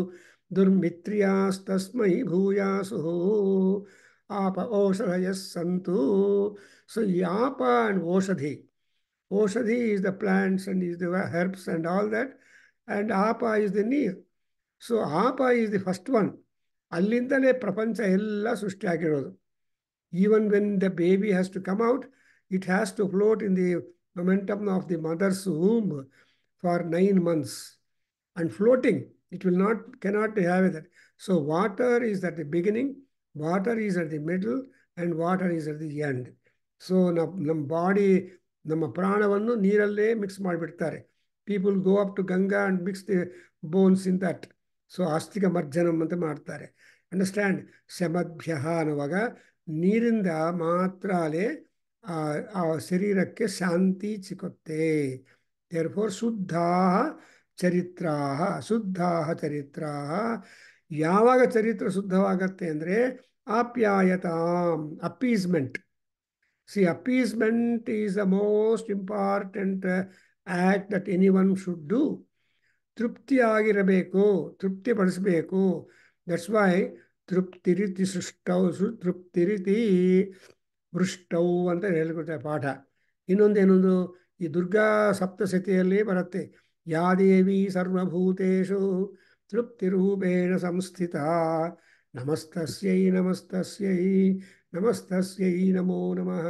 दुर्मित्र्यास्तस्मै भूयासुः आप ओषधयः सन्तु so yapa and oshadhi oshadhi is the plants and is the herbs and all that and apa is the ನೀರ್ so ಆಪ is the first one ಅಲ್ಲಿಂದಲೇ ಪ್ರಪಂಚ ಎಲ್ಲ ಸೃಷ್ಟಿಯಾಗಿರೋದು even when the baby has to come out it has to float in the momentum of the mother's womb for nine months and floating it It will not, have a that so water is that the beginning water is at the middle, and water is at the end so ನಮ್ಮ ನಮ್ಮ body ನಮ್ಮ ಪ್ರಾಣವನ್ನು ನೀರಲ್ಲೇ mix ಮಾಡಿಬಿಡ್ತಾರೆ people go up to Ganga and mix the bones in that so ಆಸ್ತಿಕ ಮರ್ಜನಂ ಅಂತ ಮಾಡ್ತಾರೆ ಅಂಡರ್ಸ್ಟ್ಯಾಂಡ್ ಶಮದ್ಭ್ಯ ಅನ್ನುವಾಗ ನೀರಿಂದ ಮಾತ್ರ ಆ ಶರೀರಕ್ಕೆ ಶಾಂತಿ ಸಿಗುತ್ತೆ ದೇರ್ ಶುದ್ಧ ಚರಿತ್ರಾಹ ಶುದ್ಧ ಚರಿತ್ರಾಹ ಯಾವಾಗ ಚರಿತ್ರ ಶುದ್ಧವಾಗತ್ತೆ ಅಂದರೆ ಆಪ್ಯಾಯತಾಂ appeasement see appeasement is the most important act that anyone should do ತೃಪ್ತಿಯಾಗಿರಬೇಕು ಪಡಿಸಬೇಕು ದಟ್ಸ್ ವೈ ತೃಪ್ತಿರಿತಿ ಸೃಷ್ಟೌ ಸು ತೃಪ್ತಿರಿತಿ ವೃಷ್ಟೌ ಅಂತ ಹೇಳ್ಕೊಡ್ತಾರೆ ಪಾಠ ಇನ್ನೊಂದೇನೊಂದು ಈ ದುರ್ಗಾ ಸಪ್ತಸತಿಯಲ್ಲಿ ಬರುತ್ತೆ ಯಾ ದೇವೀ ಸರ್ವೂತು ತೃಪ್ತಿರೂಪೇಣ संस्थिता ನಮಸ್ತಸ್ಯೈ ನಮಸ್ತಸ್ಯೈ ನಮಸ್ತಸ್ಯೈ ನಮೋ ನಮಃ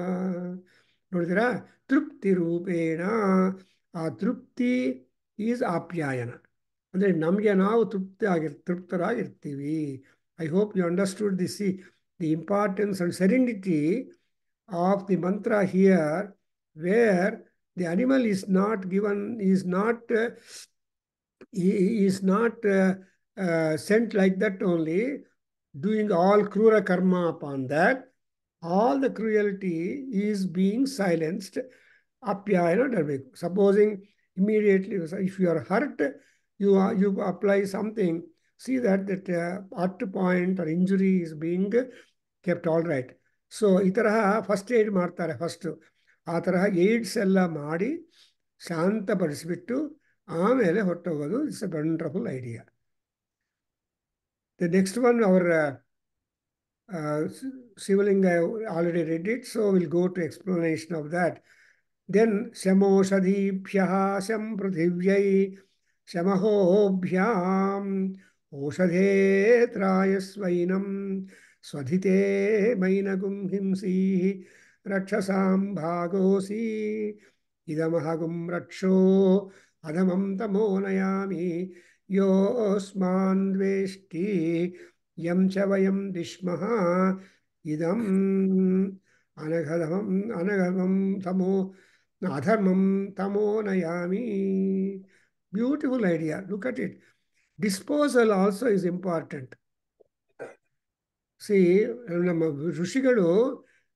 ನೋಡಿದಿರಾ ತೃಪ್ತಿ ಆ ತೃಪ್ತಿ ಈಸ್ ಆಪ್ಯಾಯನ ಅಂದರೆ ನಮಗೆ ನಾವು ತೃಪ್ತಿ ಆಗಿರ್ ತೃಪ್ತರಾಗಿರ್ತೀವಿ I hope you understood the see the importance and serenity of the mantra here where the animal is not given, is not, uh, is not uh, uh, sent like that only, doing all krura karma upon that. All the cruelty is being silenced. Apyayana dharmiku. Supposing immediately, if you are hurt, you, are, you apply something, see that that uh, point or injury is being kept all right. So, itaraha first aid ಮಾಡ್ತಾರೆ first. ಆ ತರಹ AIDS ಎಲ್ಲ ಮಾಡಿ ಶಾಂತಪಡಿಸಿಬಿಟ್ಟು ಆಮೇಲೆ ಹೊಟ್ಟೋಗೋದು it's a wonderful idea the next one our Shivalinga already read it so will go to explanation of that then ಶಮೋಷಧೀಭ್ಯ ಶಂ ಪೃಥಿವ್ಯೈ ಶಮಹೋಭ್ಯಾಂ ಓಷಧೇತ್ರಾಯ ಸ್ವೈನಂ ಸ್ವಧಿತೆ ಮೈನಗುಂ ಹಿಂಸೀ రక్షసాం భాగోసి ఇదమహగుం రక్షో అధమం తమో నయామి యోస్మాన్వేష్టి యం చ వయం దిష్మ ఇదం అనఘధమం అనఘమం తమో అధర్మం తమో నయామి beautiful idea look at it disposal also is important see ನಮ್ಮ ಋಷಿಗಳು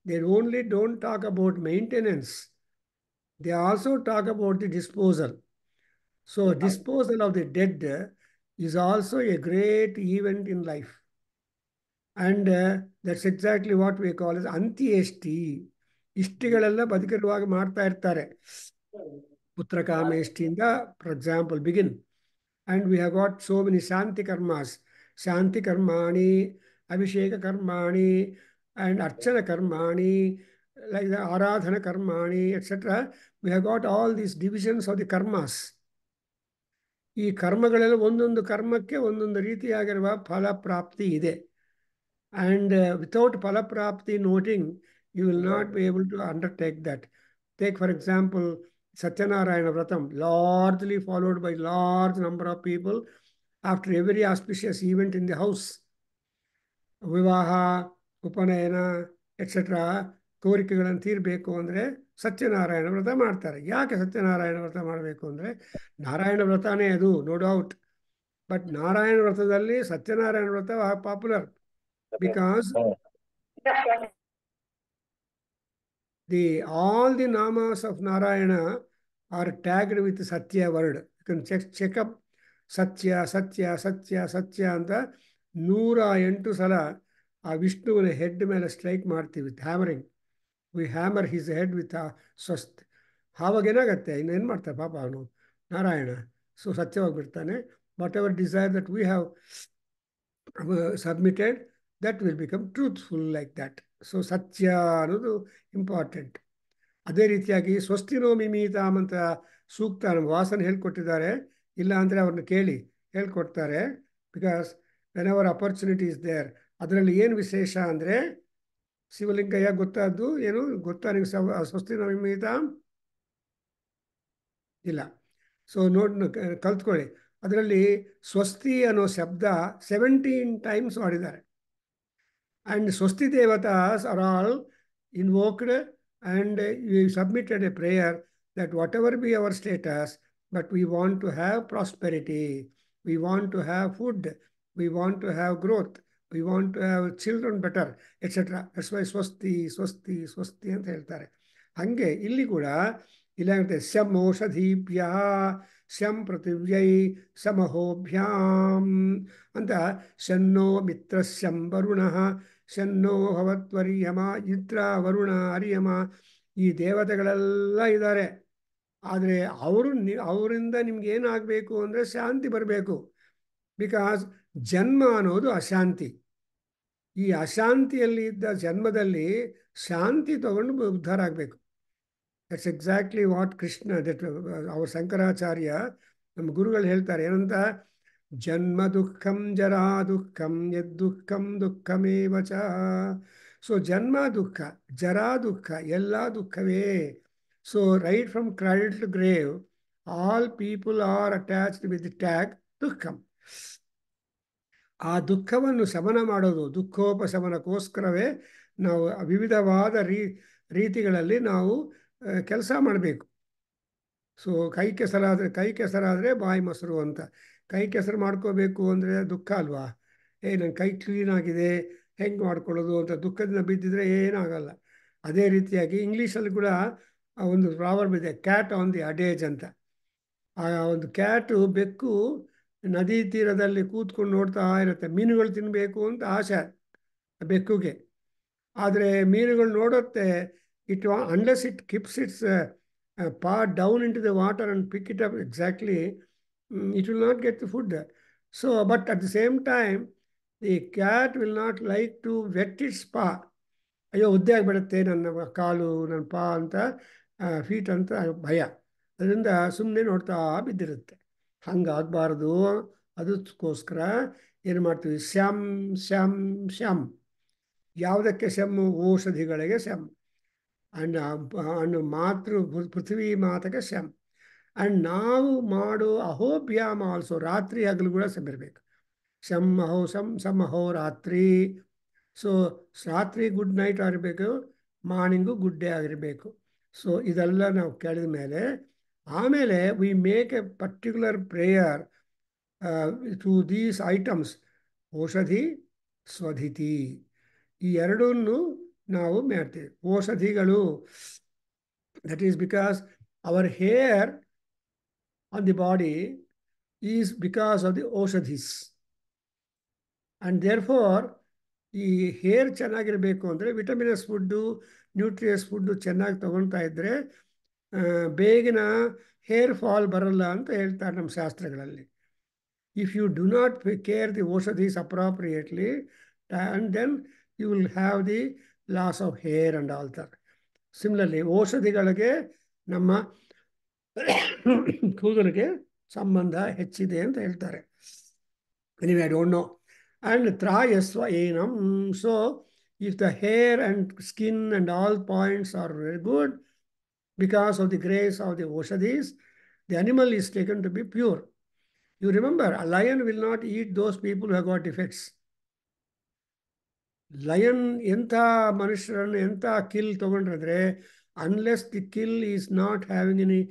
they only don't talk about maintenance. They also talk about the disposal. So disposal of the dead is also a great event in life. And uh, that's exactly what we call as anti-esti. ಇಷ್ಟಿಗಳೆಲ್ಲ ಬದುಕಿರುವಾಗ ಮಾಡ್ತಾ ಇರ್ತಾರೆ ಪುತ್ರಕಾಮೇಷ್ಟಿಯಿಂದ for example, begin. And we have got so many shanti karmas. Shanti karmani, abhisheka karmani, and Archana Karmani, like the Aradhana Karmani, etc. We have got all these divisions of the karmas. E karma galala vondundu karma ke vondundu riti agarva palaprapti ide. And uh, without palaprapti noting, you will not be able to undertake that. Take for example, Satyanarayana largely followed by large number of people after every auspicious event in the house. Vivaha, upanayana etcetera ಕೋರಿಕೆಗಳನ್ನು ತೀರಬೇಕು ಅಂದರೆ ಸತ್ಯನಾರಾಯಣ ವ್ರತ ಮಾಡ್ತಾರೆ ಯಾಕೆ ಸತ್ಯನಾರಾಯಣ ವ್ರತ ಮಾಡಬೇಕು ಅಂದರೆ ನಾರಾಯಣ ವ್ರತನೇ ಅದು ನೋ ಡೌಟ್ ಬಟ್ ನಾರಾಯಣ ವ್ರತದಲ್ಲಿ Satyanarayana Vrata popular because the all the ನಾಮಾಸ್ of Narayana are tagged with ಸತ್ಯ ವರ್ಡ್ ಚೆಕ್ ಚೆಕಪ್ ಸತ್ಯ ಸತ್ಯ ಸತ್ಯ ಸತ್ಯ ಅಂತ ನೂರ ಎಂಟು ಸಲ ಆ ವಿಷ್ಣುವಿನ ಹೆಡ್ ಮೇಲೆ ಸ್ಟ್ರೈಕ್ ಮಾಡ್ತೀವಿ with hammering we hammer his head with ಆ ಸ್ವಸ್ತ್ ಆವಾಗ ಏನಾಗುತ್ತೆ ಇನ್ನೇನು ಮಾಡ್ತಾರೆ ಪಾಪ ಅವನು ನಾರಾಯಣ ಸೊ ಸತ್ಯವಾಗಿಬಿಡ್ತಾನೆ whatever desire that we have submitted that will become truthful like that so ಸತ್ಯ ಅನ್ನೋದು ಇಂಪಾರ್ಟೆಂಟ್ ಅದೇ ರೀತಿಯಾಗಿ ಸ್ವಸ್ತಿನೋ ಮಿಮೀತಾಮ್ ಅಂತ ಸೂಕ್ತ ನಮ್ಮ ವಾಸನ ಹೇಳ್ಕೊಟ್ಟಿದ್ದಾರೆ ಇಲ್ಲಾಂದರೆ ಅವ್ರನ್ನ ಕೇಳಿ ಹೇಳ್ಕೊಡ್ತಾರೆ because when our opportunity is there ಅದರಲ್ಲಿ ಏನು ವಿಶೇಷ ಅಂದರೆ ಶಿವಲಿಂಗಯ್ಯ ಗೊತ್ತಾದ್ದು ಏನು ಗೊತ್ತಾ ನಿಮಗೆ ಸ್ವಸ್ತಿ ನಮಿತ ಇಲ್ಲ ಸೊ ನೋಡಿ ಕಲ್ತ್ಕೊಳ್ಳಿ ಅದರಲ್ಲಿ ಸ್ವಸ್ತಿ ಅನ್ನೋ ಶಬ್ದ ಸೆವೆಂಟೀನ್ ಟೈಮ್ಸ್ ಮಾಡಿದ್ದಾರೆ ಆ್ಯಂಡ್ ಸ್ವಸ್ತಿ ದೇವತಾಸ್ are all invoked and you submitted a prayer that whatever be our status but we want to have prosperity we want to have food we want to have growth we want children better etcetera is why ಸ್ವಸ್ತಿ ಸ್ವಸ್ತಿ ಸ್ವಸ್ತಿ ಅಂತ ಹೇಳ್ತಾರೆ ಹಾಗೆ ಇಲ್ಲಿ ಕೂಡ ಇಲ್ಲಾಗುತ್ತೆ ಶಂ ಔಷಧೀಭ್ಯ ಶಂ ಪೃಥಿವ್ಯೈ ಸಮಹೋಭ್ಯಾಂ ಅಂತ ಶನ್ನೋ ಮಿತ್ರ ಶಂ ವರುಣ ಶನ್ನೋ ಭವತ್ವರ್ಯಮ ಇತ್ರ ವರುಣ ಅರಿಯಮ ಈ ದೇವತೆಗಳೆಲ್ಲ ಇದ್ದಾರೆ ಆದರೆ ಅವರು ನಿ ಅವರಿಂದ ನಿಮ್ಗೆ ಏನಾಗಬೇಕು ಅಂದರೆ ಶಾಂತಿ ಬರಬೇಕು ಬಿಕಾಸ್ ಜನ್ಮ ಅನ್ನೋದು ಅಶಾಂತಿ ಈ ಅಶಾಂತಿಯಲ್ಲಿ ಇದ್ದ ಜನ್ಮದಲ್ಲಿ ಶಾಂತಿ ತಗೊಂಡು ಉದ್ಧಾರ ಆಗಬೇಕು that's exactly what Krishna that ಅವ್ರ ಶಂಕರಾಚಾರ್ಯ ನಮ್ಮ ಗುರುಗಳು ಹೇಳ್ತಾರೆ ಏನಂತ ಜನ್ಮ ದುಃಖಂ ಜರಾ ದುಃಖಂ ಯದ್ದುಃಖಂ ದುಃಖಮೇವ ಚ ಸೊ ಜನ್ಮ ದುಃಖ ಜರಾ ದುಃಖ ಎಲ್ಲ ದುಃಖವೇ so right from cradle to grave all people are attached with tag ದುಃಖಂ ಆ ದುಃಖವನ್ನು ಶಮನ ಮಾಡೋದು ದುಃಖೋಪಶಮನಕ್ಕೋಸ್ಕರವೇ ನಾವು ವಿವಿಧವಾದ ರೀ ರೀತಿಗಳಲ್ಲಿ ನಾವು ಕೆಲಸ ಮಾಡಬೇಕು ಸೊ ಕೈ ಕೆಸರಾದರೆ ಕೈ ಕೆಸರಾದರೆ ಬಾಯಿ ಮೊಸರು ಅಂತ ಕೈ ಕೆಸರು ಮಾಡ್ಕೋಬೇಕು ಅಂದರೆ ದುಃಖ ಅಲ್ವಾ ಏ ನನ್ನ ಕೈ ಕ್ಲೀನ್ ಆಗಿದೆ ಹೆಂಗೆ ಮಾಡ್ಕೊಳ್ಳೋದು ಅಂತ ದುಃಖದಿಂದ ಬಿದ್ದಿದ್ರೆ ಏನಾಗಲ್ಲ ಅದೇ ರೀತಿಯಾಗಿ ಇಂಗ್ಲೀಷಲ್ಲಿ ಕೂಡ ಒಂದು ಪ್ರಾಬ್ಲಮ್ ಇದೆ ಕ್ಯಾಟ್ ಆನ್ ದಿ ಅಡೇಜ್ ಅಂತ ಆ ಒಂದು ಕ್ಯಾಟು ಬೆಕ್ಕು ನದಿ ತೀರದಲ್ಲಿ ಕೂತ್ಕೊಂಡು ನೋಡ್ತಾ ಇರುತ್ತೆ ಮೀನುಗಳು ತಿನ್ನಬೇಕು ಅಂತ ಆಸೆ ಬೆಕ್ಕುಗೆ ಆದರೆ ಮೀನುಗಳು ನೋಡುತ್ತೆ it understands it keeps its paw down into the water and pick it up exactly it will not get the food so but at the same time the cat will not like to wet its paw ಅಯ್ಯೋ ಒದ್ದೆ ಆಗಿಬಿಡುತ್ತೆ ನನ್ನ ಕಾಲು ನನ್ನ ಪಾ ಅಂತ feet ಅಂತ ಭಯ ಅದರಿಂದ ಸುಮ್ಮನೆ ನೋಡ್ತಾ ಬಿದ್ದಿರುತ್ತೆ ಹಂಗಾಗಬಾರ್ದು ಅದಕ್ಕೋಸ್ಕರ ಏನು ಮಾಡ್ತೀವಿ ಶ್ಯಾಮ್ ಶ್ಯಾಮ್ ಶ್ಯಾಮ್ ಯಾವುದಕ್ಕೆ ಶಮ್ ಔಷಧಿಗಳಿಗೆ ಶಮ್ ಆ್ಯಂಡ್ ಆ್ಯಂಡ್ ಮಾತೃ ಪೃಥ್ವಿ ಮಾತಕ್ಕೆ ಶಮ್ ಆ್ಯಂಡ್ ನಾವು ಮಾಡೋ ಅಹೋಭ್ಯಾಮ ಆಲ್ಸೋ ರಾತ್ರಿ ಹಗಲು ಕೂಡ ಶಮ್ ಇರಬೇಕು ಶಮ್ ಅಹೋ ಶಮ್ ಶಮ್ ಅಹೋ ರಾತ್ರಿ ಸೊ ರಾತ್ರಿ ಗುಡ್ ನೈಟ್ ಆಗಿರಬೇಕು ಮಾರ್ನಿಂಗು ಗುಡ್ ಡೇ ಆಗಿರಬೇಕು ಸೊ ಇದೆಲ್ಲ ನಾವು ಕೇಳಿದ ಮೇಲೆ ಆಮೇಲೆ we make a particular prayer to these items ಔಷಧಿ ಸ್ವಧಿತಿ ಈ ಎರಡನ್ನು ನಾವು ಮಾಡ್ತೀವಿ ಔಷಧಿಗಳು that is because our hair on the body is because of the ಔಷಧೀಸ್ ಆ್ಯಂಡ್ ದೇರ್ ಫೋರ್ ಈ ಹೇರ್ ಚೆನ್ನಾಗಿರಬೇಕು ಅಂದರೆ ವಿಟಮಿನಸ್ ಫುಡ್ಡು ನ್ಯೂಟ್ರಿಯಸ್ ಫುಡ್ಡು ಚೆನ್ನಾಗಿ ತಗೊಳ್ತಾ ಇದ್ದರೆ ಬೇಗನ ಹೇರ್ ಫಾಲ್ ಬರಲ್ಲ ಅಂತ ಹೇಳ್ತಾರೆ ನಮ್ಮ ಶಾಸ್ತ್ರಗಳಲ್ಲಿ if you do not care the ಔಷಧೀಸ್ appropriately and then you will have the loss of hair and all that similarly ಔಷಧಿಗಳಿಗೆ ನಮ್ಮ *coughs* ಕೂದಲಿಗೆ ಸಂಬಂಧ ಹೆಚ್ಚಿದೆ ಅಂತ ಹೇಳ್ತಾರೆ anyway I don't know and ತ್ರಾಯಸ್ವ ಏನಂ so if the hair and skin and all points are very good because of the grace of the Vashadis, the animal is taken to be pure. You remember, a lion will not eat those people who have got defects. Lion, yenta manishran, yenta kill togandre, unless the kill is not having any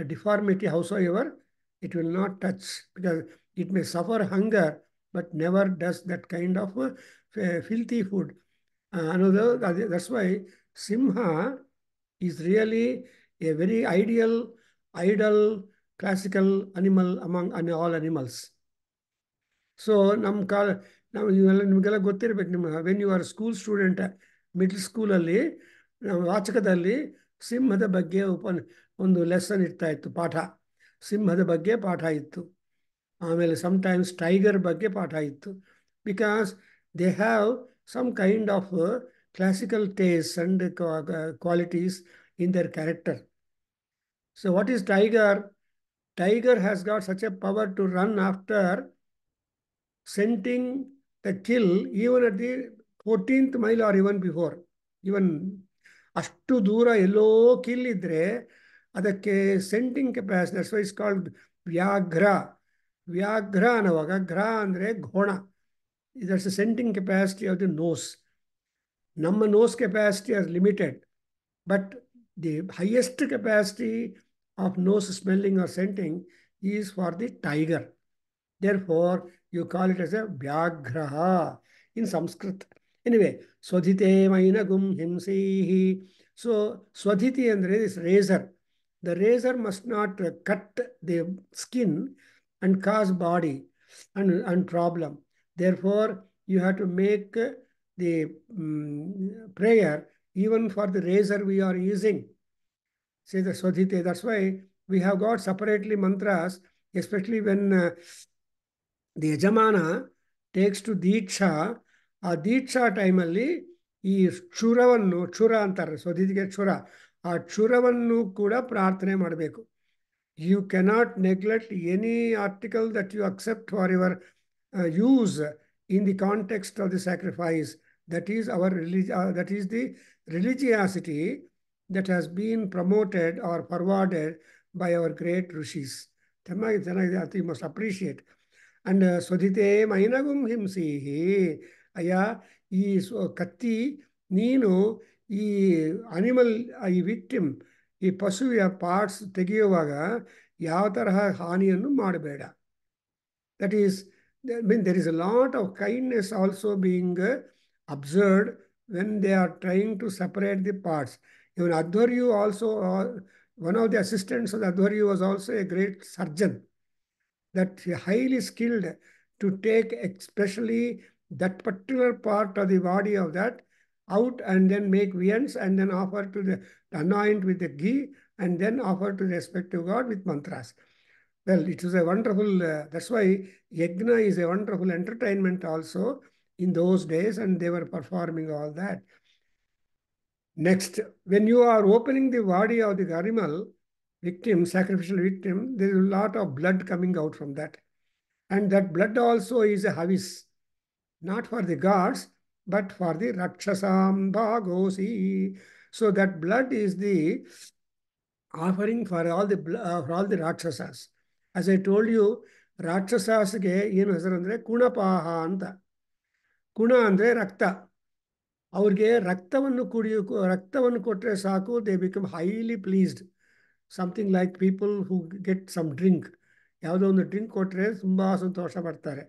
uh, deformity, howsoever, it will not touch because it may suffer hunger, but never does that kind of uh, filthy food. Uh, another, that's why Simha is really a very ideal, ideal classical animal among all animals. So, nam kal, ನಾವು ಇವೆಲ್ಲ ನಿಮಗೆಲ್ಲ ಗೊತ್ತಿರ್ಬೇಕು ನಿಮ್ಮ when you are school student middle ಸ್ಕೂಲಲ್ಲಿ ನಮ್ಮ ವಾಚಕದಲ್ಲಿ ಸಿಂಹದ ಬಗ್ಗೆ open ಒಂದು ಲೆಸನ್ ಇರ್ತಾ ಇತ್ತು ಪಾಠ ಸಿಂಹದ ಬಗ್ಗೆ ಪಾಠ ಇತ್ತು ಆಮೇಲೆ ಸಮ್ ಟೈಮ್ಸ್ ಟೈಗರ್ ಬಗ್ಗೆ ಪಾಠ ಇತ್ತು because they have some kind of classical tastes and uh, qualities in their character. So what is tiger? Tiger has got such a power to run after scenting the kill even at the 14th mile or even before. Even ashtu dura yellow kill idre scenting capacity. That's why it's called vyagra. Vyagra anavaga. Gra andre ghona. That's the scenting capacity of the nose. Number nose capacity is limited, but the highest capacity of nose smelling or scenting is for the tiger. Therefore, you call it as a vyagraha in Sanskrit. Anyway, swadhite mainagum himsihi. So, swadhiti and this razor. The razor must not cut the skin and cause body and, and problem. Therefore, you have to make the prayer, even for the razor we are using. Say the Swadhite. That's why we have got separately mantras, especially when the Yajamana takes to Deeksha. A Deeksha time only, is Churavannu, Chura Antara, Swadhite Chura. A Churavannu Kuda Prarthane Madbeku. You cannot neglect any article that you accept for your use in the context of the sacrifice. That is our religion. Uh, that is the religiosity that has been promoted or forwarded by our great rishis. that You must appreciate. And స్వధితే మైనగుం హింసీహి అయ్యా ఈ కత్తి నేను ఈ animal ಈ victim ಈ ಪಶುವಿಯ ಪಾರ್ಟ್ಸ್ ತೆಗೆಯುವಾಗ ಯಾವ ತರಹ ಹಾನಿಯನ್ನು ಮಾಡಬೇಡ that is I mean, there is a lot of kindness also being uh, observed when they are trying to separate the parts. Even Adhwaryu also, uh, one of the assistants of Adhwaryu was also a great surgeon, that highly skilled to take especially that particular part of the body of that out and then make viands and then offer to the anoint with the ghee and then offer to the respective god with mantras. Well, it was a wonderful, uh, that's why Yagna is a wonderful entertainment also in those days, and they were performing all that. Next, when you are opening the body of the Garimal, victim, sacrificial victim, there is a lot of blood coming out from that. And that blood also is a havis, not for the gods, but for the Rakshasam Bhagosi. So that blood is the offering for all the, uh, for all the Rakshasas. As I told you ರಾಕ್ಷಸಾಸಿಗೆ ಏನು ಹೆಸರು ಅಂದರೆ ಕುಣಪಾಹ ಅಂತ ಕುಣ ಅಂದರೆ ರಕ್ತ ಅವ್ರಿಗೆ ರಕ್ತವನ್ನು ಕುಡಿಯೋಕು ರಕ್ತವನ್ನು ಕೊಟ್ಟರೆ ಸಾಕು they become highly pleased something like people who get some drink ಯಾವುದೋ ಒಂದು ಡ್ರಿಂಕ್ ಕೊಟ್ಟರೆ ತುಂಬ ಸಂತೋಷ ಪಡ್ತಾರೆ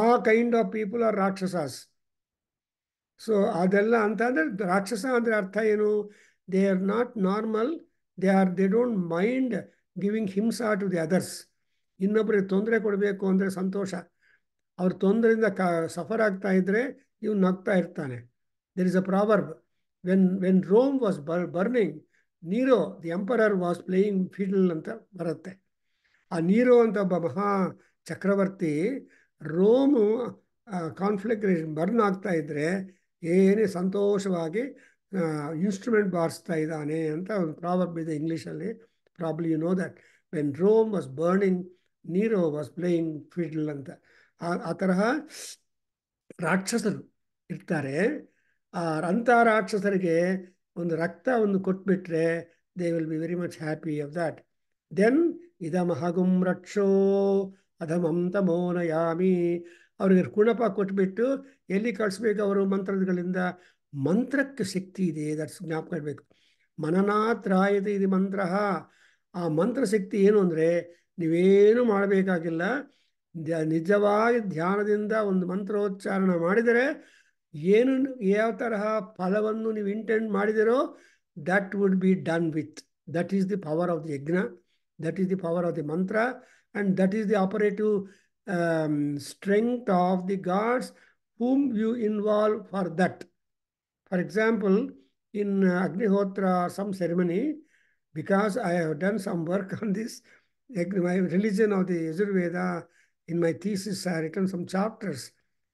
ಆ kind of people are rakshasas so ಅದೆಲ್ಲ ಅಂತ ಅಂದರೆ ರಾಕ್ಷಸ ಅಂದರೆ ಅರ್ಥ ಏನು they are not normal they are they don't mind giving ಹಿಂಸಾ ಟು ದಿ ಅದರ್ಸ್ ಇನ್ನೊಬ್ಬರಿಗೆ ತೊಂದರೆ ಕೊಡಬೇಕು ಅಂದರೆ ಸಂತೋಷ ಅವ್ರ ತೊಂದರೆಯಿಂದ ಕ ಸಫರ್ ಆಗ್ತಾ ಇದ್ದರೆ ಇವ್ನು ನಗ್ತಾ ಇರ್ತಾನೆ there is a proverb when when Rome was bur burning Nero the emperor was playing ಫೀಲ್ಡ್ ಅಂತ ಬರುತ್ತೆ ಆ ನೀರೋ ಅಂತ ಒಬ್ಬ ಮಹಾ ಚಕ್ರವರ್ತಿ ರೋಮು ಕಾನ್ಫ್ಲಿಕ್ರೇಷನ್ ಬರ್ನ್ ಆಗ್ತಾ ಇದ್ದರೆ ಏನೇ ಸಂತೋಷವಾಗಿ ಇನ್ಸ್ಟ್ರೂಮೆಂಟ್ ಬಾರಿಸ್ತಾ ಇದ್ದಾನೆ ಅಂತ ಒಂದು ಪ್ರಾಬರ್ಬ್ ಇದೆ ಇಂಗ್ಲೀಷಲ್ಲಿ probably you know that when Rome was burning Nero was playing ಫೀಲ್ಡ್ ಅಂತ ಆ ತರಹ ರಾಕ್ಷಸರು ಇರ್ತಾರೆ ಆ ಅಂಥ ರಾಕ್ಷಸರಿಗೆ ಒಂದು ರಕ್ತ ಒಂದು ಕೊಟ್ಬಿಟ್ರೆ they will be very much happy of that then ಇದ ಇದಮಹಗುಂ ರಕ್ಷೋ ಅಧಮಂ ತಮೋನಯಾಮಿ ಅವರಿಗೆ ಕುಣಪ ಕೊಟ್ಬಿಟ್ಟು ಎಲ್ಲಿ ಕಳಿಸ್ಬೇಕು ಅವರು ಮಂತ್ರಗಳಿಂದ ಮಂತ್ರಕ್ಕೆ ಶಕ್ತಿ ಇದೆ ದಟ್ಸ್ ಜ್ಞಾಪಕ ಇಡಬೇಕು ಮನನಾಥ್ ಇದು ಮಂತ್ರ ಆ ಮಂತ್ರ ಶಕ್ತಿ ಏನು ಅಂದರೆ ನೀವೇನು ಮಾಡಬೇಕಾಗಿಲ್ಲ ನಿಜವಾಗಿ ಧ್ಯಾನದಿಂದ ಒಂದು ಮಂತ್ರೋಚ್ಚಾರಣ ಮಾಡಿದರೆ ಏನು ಯಾವ ತರಹ ಫಲವನ್ನು ನೀವು ಇಂಟೆಂಡ್ ಮಾಡಿದಿರೋ that would be done with that is the power of the yajna that is the power of the mantra and that is the operative strength of the gods whom you involve for that for example in Agnihotra some ceremony because I have done some work on this my religion of the Yajurveda, in my thesis, I written some chapters.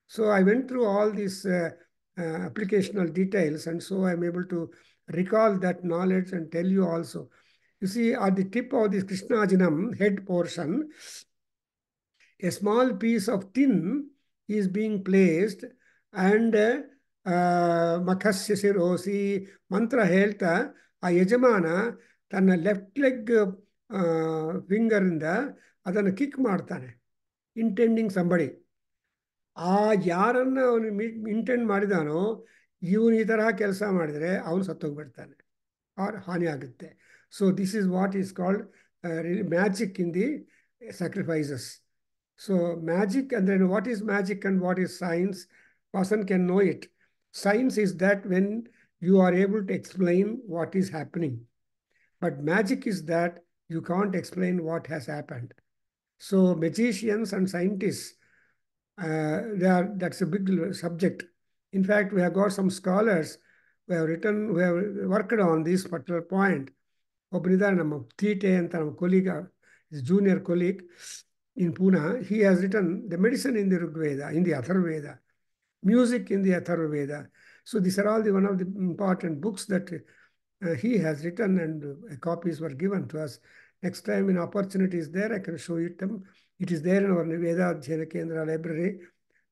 So I went through all these uh, uh, applicational details, and so I'm able to recall that knowledge and tell you also. You see, at the tip of this Krishnajanam head portion, a small piece of tin is being placed, and uh, mantra ಶಿರೋಸಿ ಮಂತ್ರ ಹೇಳ್ತಾ then a left leg uh, ಫಿಂಗರಿಂದ ಅದನ್ನು kick ಮಾಡ್ತಾನೆ intending ಸಂಬಳಿ ಆ ಯಾರನ್ನು ಅವನು intend ಮಾಡಿದಾನೋ ಇವನು ಈ ತರಹ ಕೆಲಸ ಮಾಡಿದರೆ ಅವನು ಸತ್ತೋಗ್ಬಿಡ್ತಾನೆ ಆರ್ ಹಾನಿ ಆಗುತ್ತೆ so this is what is called magic in the sacrifices so magic ಅಂದರೆ what is magic and what is science person can know it science is that when you are able to explain what is happening but magic is that you can't explain what has happened. So magicians and scientists, uh, they are, that's a big subject. In fact, we have got some scholars who have written, who have worked on this particular point. Obnida Namathite and our colleague, his junior colleague in Pune, he has written the medicine in the Rigveda, in the Atharvaveda, music in the Atharvaveda. So these are all the one of the important books that uh, he has written and uh, copies were given to us. Next time when opportunity is there, I can show it them. It is there in our Veda Jena Kendra library.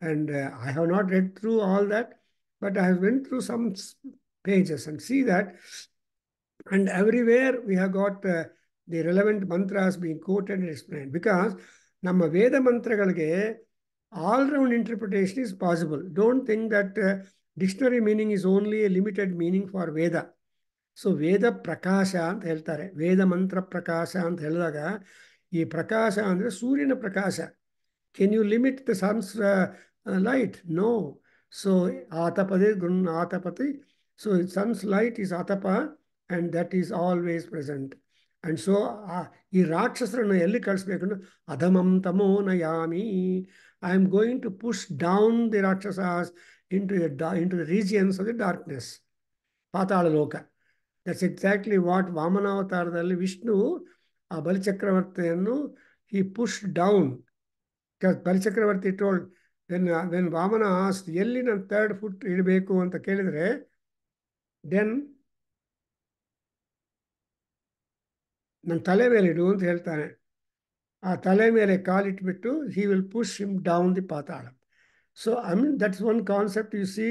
And uh, I have not read through all that, but I have went through some pages and see that. And everywhere we have got the relevant mantras being quoted and explained. Because Nama Veda Mantra all-round interpretation is possible. Don't think that dictionary meaning is only a limited meaning for Veda. So Veda ಪ್ರಕಾಶ ಅಂತ ಹೇಳ್ತಾರೆ ವೇದ ಮಂತ್ರ ಪ್ರಕಾಶ ಅಂತ ಹೇಳಿದಾಗ ಈ ಪ್ರಕಾಶ ಅಂದರೆ ಸೂರ್ಯನ ಪ್ರಕಾಶ can you limit the sun's light no so ಆತಪದೇ ಗೃನ್ ಆತಪತಿ ಸೊ ಸನ್ಸ್ ಲೈಟ್ ಈಸ್ ಆತಪ and that is always present and so ಈ ರಾಕ್ಷಸರನ್ನು ಎಲ್ಲಿ ಕಳಿಸ್ಬೇಕು ಅಧಮಂ ತಮೋ ನಯಾಮಿ I am going to push down the rakshasas into into the regions of the darkness Patala ಲೋಕ ದಟ್ಸ್ ಎಕ್ಸಾಕ್ಟ್ಲಿ ವಾಟ್ ವಾಮನಾವತಾರದಲ್ಲಿ ವಿಷ್ಣು ಆ ಬಲಿಚಕ್ರವರ್ತಿಯನ್ನು he push down Balichakravarti told then then Vamana as ಎಲ್ಲಿ ನನ್ನ ಥರ್ಡ್ ಫುಟ್ ಇಡಬೇಕು ಅಂತ ಕೇಳಿದರೆ ದೆನ್ ನನ್ನ ತಲೆ ಮೇಲೆ ಇಡು ಅಂತ ಹೇಳ್ತಾನೆ ಆ ತಲೆ ಮೇಲೆ ಕಾಲಿಟ್ಬಿಟ್ಟು he will push him down the Patala so I mean that's one concept you see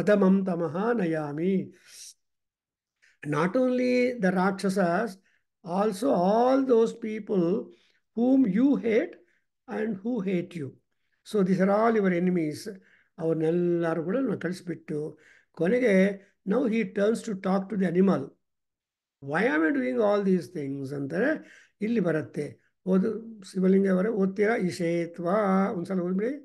ಅಧಮಂ ತಮಃ ನಯಾಮಿ not only the rajasas, also all those people whom you hate and who hate you. So these are all your enemies. Now he turns to talk to the animal. Why am I doing all these things? And there, illi baratte. Odu sivalinga varu. Othira ishetva. Unsal gurumre.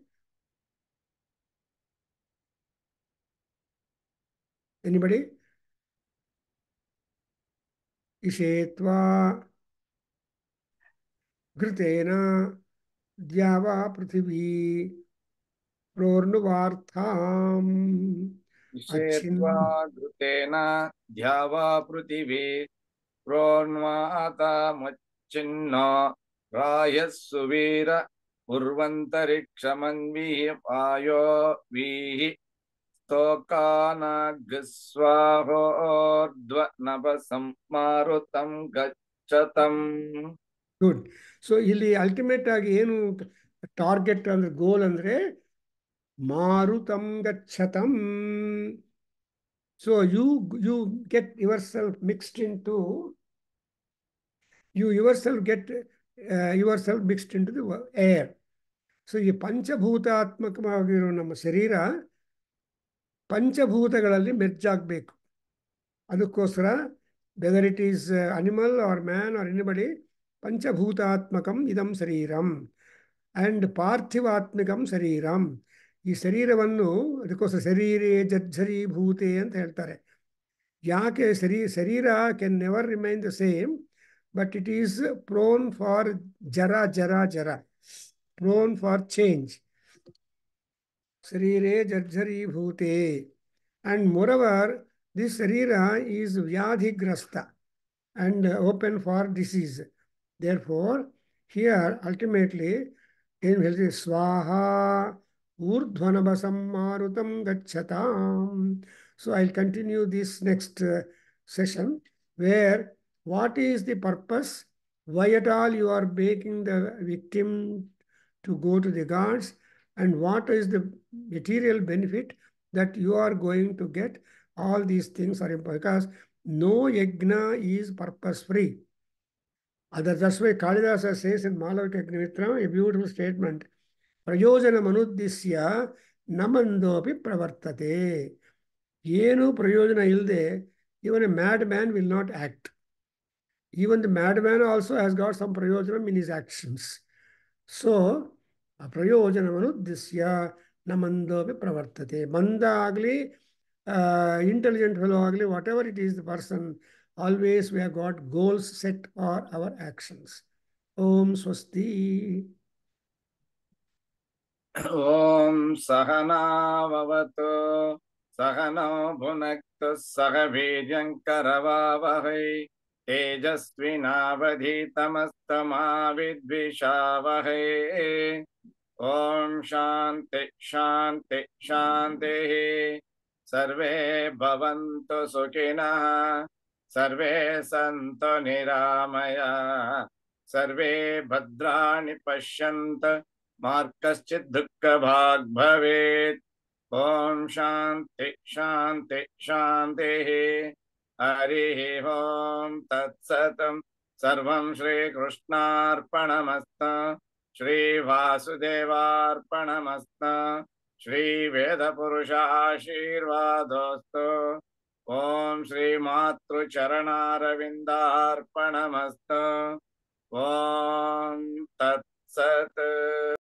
Anybody? इषेत्वा घृतेन द्यावा पृथिवी प्रोर्नुवार्थाम् घृतेन द्यावा पृथिवी प्रोर्ण्वातामच्छिन्नो रायः सुवीर उर्वन्तरिक्षमन्वीः पायो वीः ಗಚ್ಚತಂ ಗುಡ್ ಸೊ ಇಲ್ಲಿ ಅಲ್ಟಿಮೇಟ್ ಆಗಿ ಏನು ಟಾರ್ಗೆಟ್ ಅಂದ್ರೆ ಗೋಲ್ ಅಂದ್ರೆ ಮಾರುತಂ ಗಚ್ಚತಂ so you you get yourself mixed into you yourself get yourself mixed into the air so ಈ ಪಂಚಭೂತಾತ್ಮಕವಾಗಿರೋ ನಮ್ಮ ಶರೀರ ಪಂಚಭೂತಗಳಲ್ಲಿ ಮೆರ್ಜಾಗಬೇಕು ಅದಕ್ಕೋಸ್ಕರ whether it is animal or man or anybody ಪಂಚಭೂತಾತ್ಮಕಂ ಇದಂ ಶರೀರಂ ಆ್ಯಂಡ್ ಪಾರ್ಥಿವಾತ್ಮಕಂ ಶರೀರಂ ಈ ಶರೀರವನ್ನು ಅದಕ್ಕೋಸ್ಕರ ಶರೀರೇ ಜಜ್ಜರಿ ಭೂತೆ ಅಂತ ಹೇಳ್ತಾರೆ ಯಾಕೆ ಶರೀ ಶರೀರ can never remain the same but it is prone for ಜರ ಜರ ಜರ prone for change Sarire Jarjaribhute. And moreover, this Sarira is Vyadhigrasta and open for disease. Therefore, here ultimately, in Swaha Urdhvanabasam Marutam Gachatam. So I'll continue this next uh, session where what is the purpose, why at all you are making the victim to go to the gods and what is the material benefit that you are going to get. All these things are important because no yagna is purpose free. That's why Kalidasa says in Malavika Agnimitra, a beautiful statement, ಪ್ರಯೋಜನ ಮನುದ್ದಿಸ್ಯ ನಮಂದೋಪಿ ಪ್ರವರ್ತತೆ ಏನು ಪ್ರಯೋಜನ ಇಲ್ಲದೆ even a mad man will not act even the mad man also has got some ಪ್ರಯೋಜನ in is ಪ್ರಯೋಜನಮನುದ್ದಿಶ್ಯ ನ ಮಂದೋಪಿ ಪ್ರವರ್ತತೆ ಮಂದ ಆಗಲಿ ಇಂಟೆಲಿಜೆಂಟ್ ಫೆಲೋ ಆಗಲಿ whatever it is the person always we have got goals set are our actions ಓಂ ಸ್ವಸ್ತಿ ಓಂ ಸಹನಾವತು ಸಹನೋ ಭುನಕ್ತು ಸಹ ಬೀಜಂಕರವಾವಹೈ तेजस्विनावधितमस्तमाविद्विषावहे ॐ शान्ति शान्ति शान्तिः सर्वे भवन्तु सुखिनः सर्वे सन्तु निरामया सर्वे भद्राणि पश्यन्त मार्गश्चित् दुःखभाग् भवेत् ॐ शान्ति शान्ति शान्तिः हरिः ॐ तत्सतम् सर्वं श्रीकृष्णार्पणमस्त श्रीवासुदेवार्पणमस्त श्रीवेदपुरुषाशीर्वादोऽस्तु ॐ श्रीमातृचरणारविन्दार्पणमस्त ॐ तत्सत्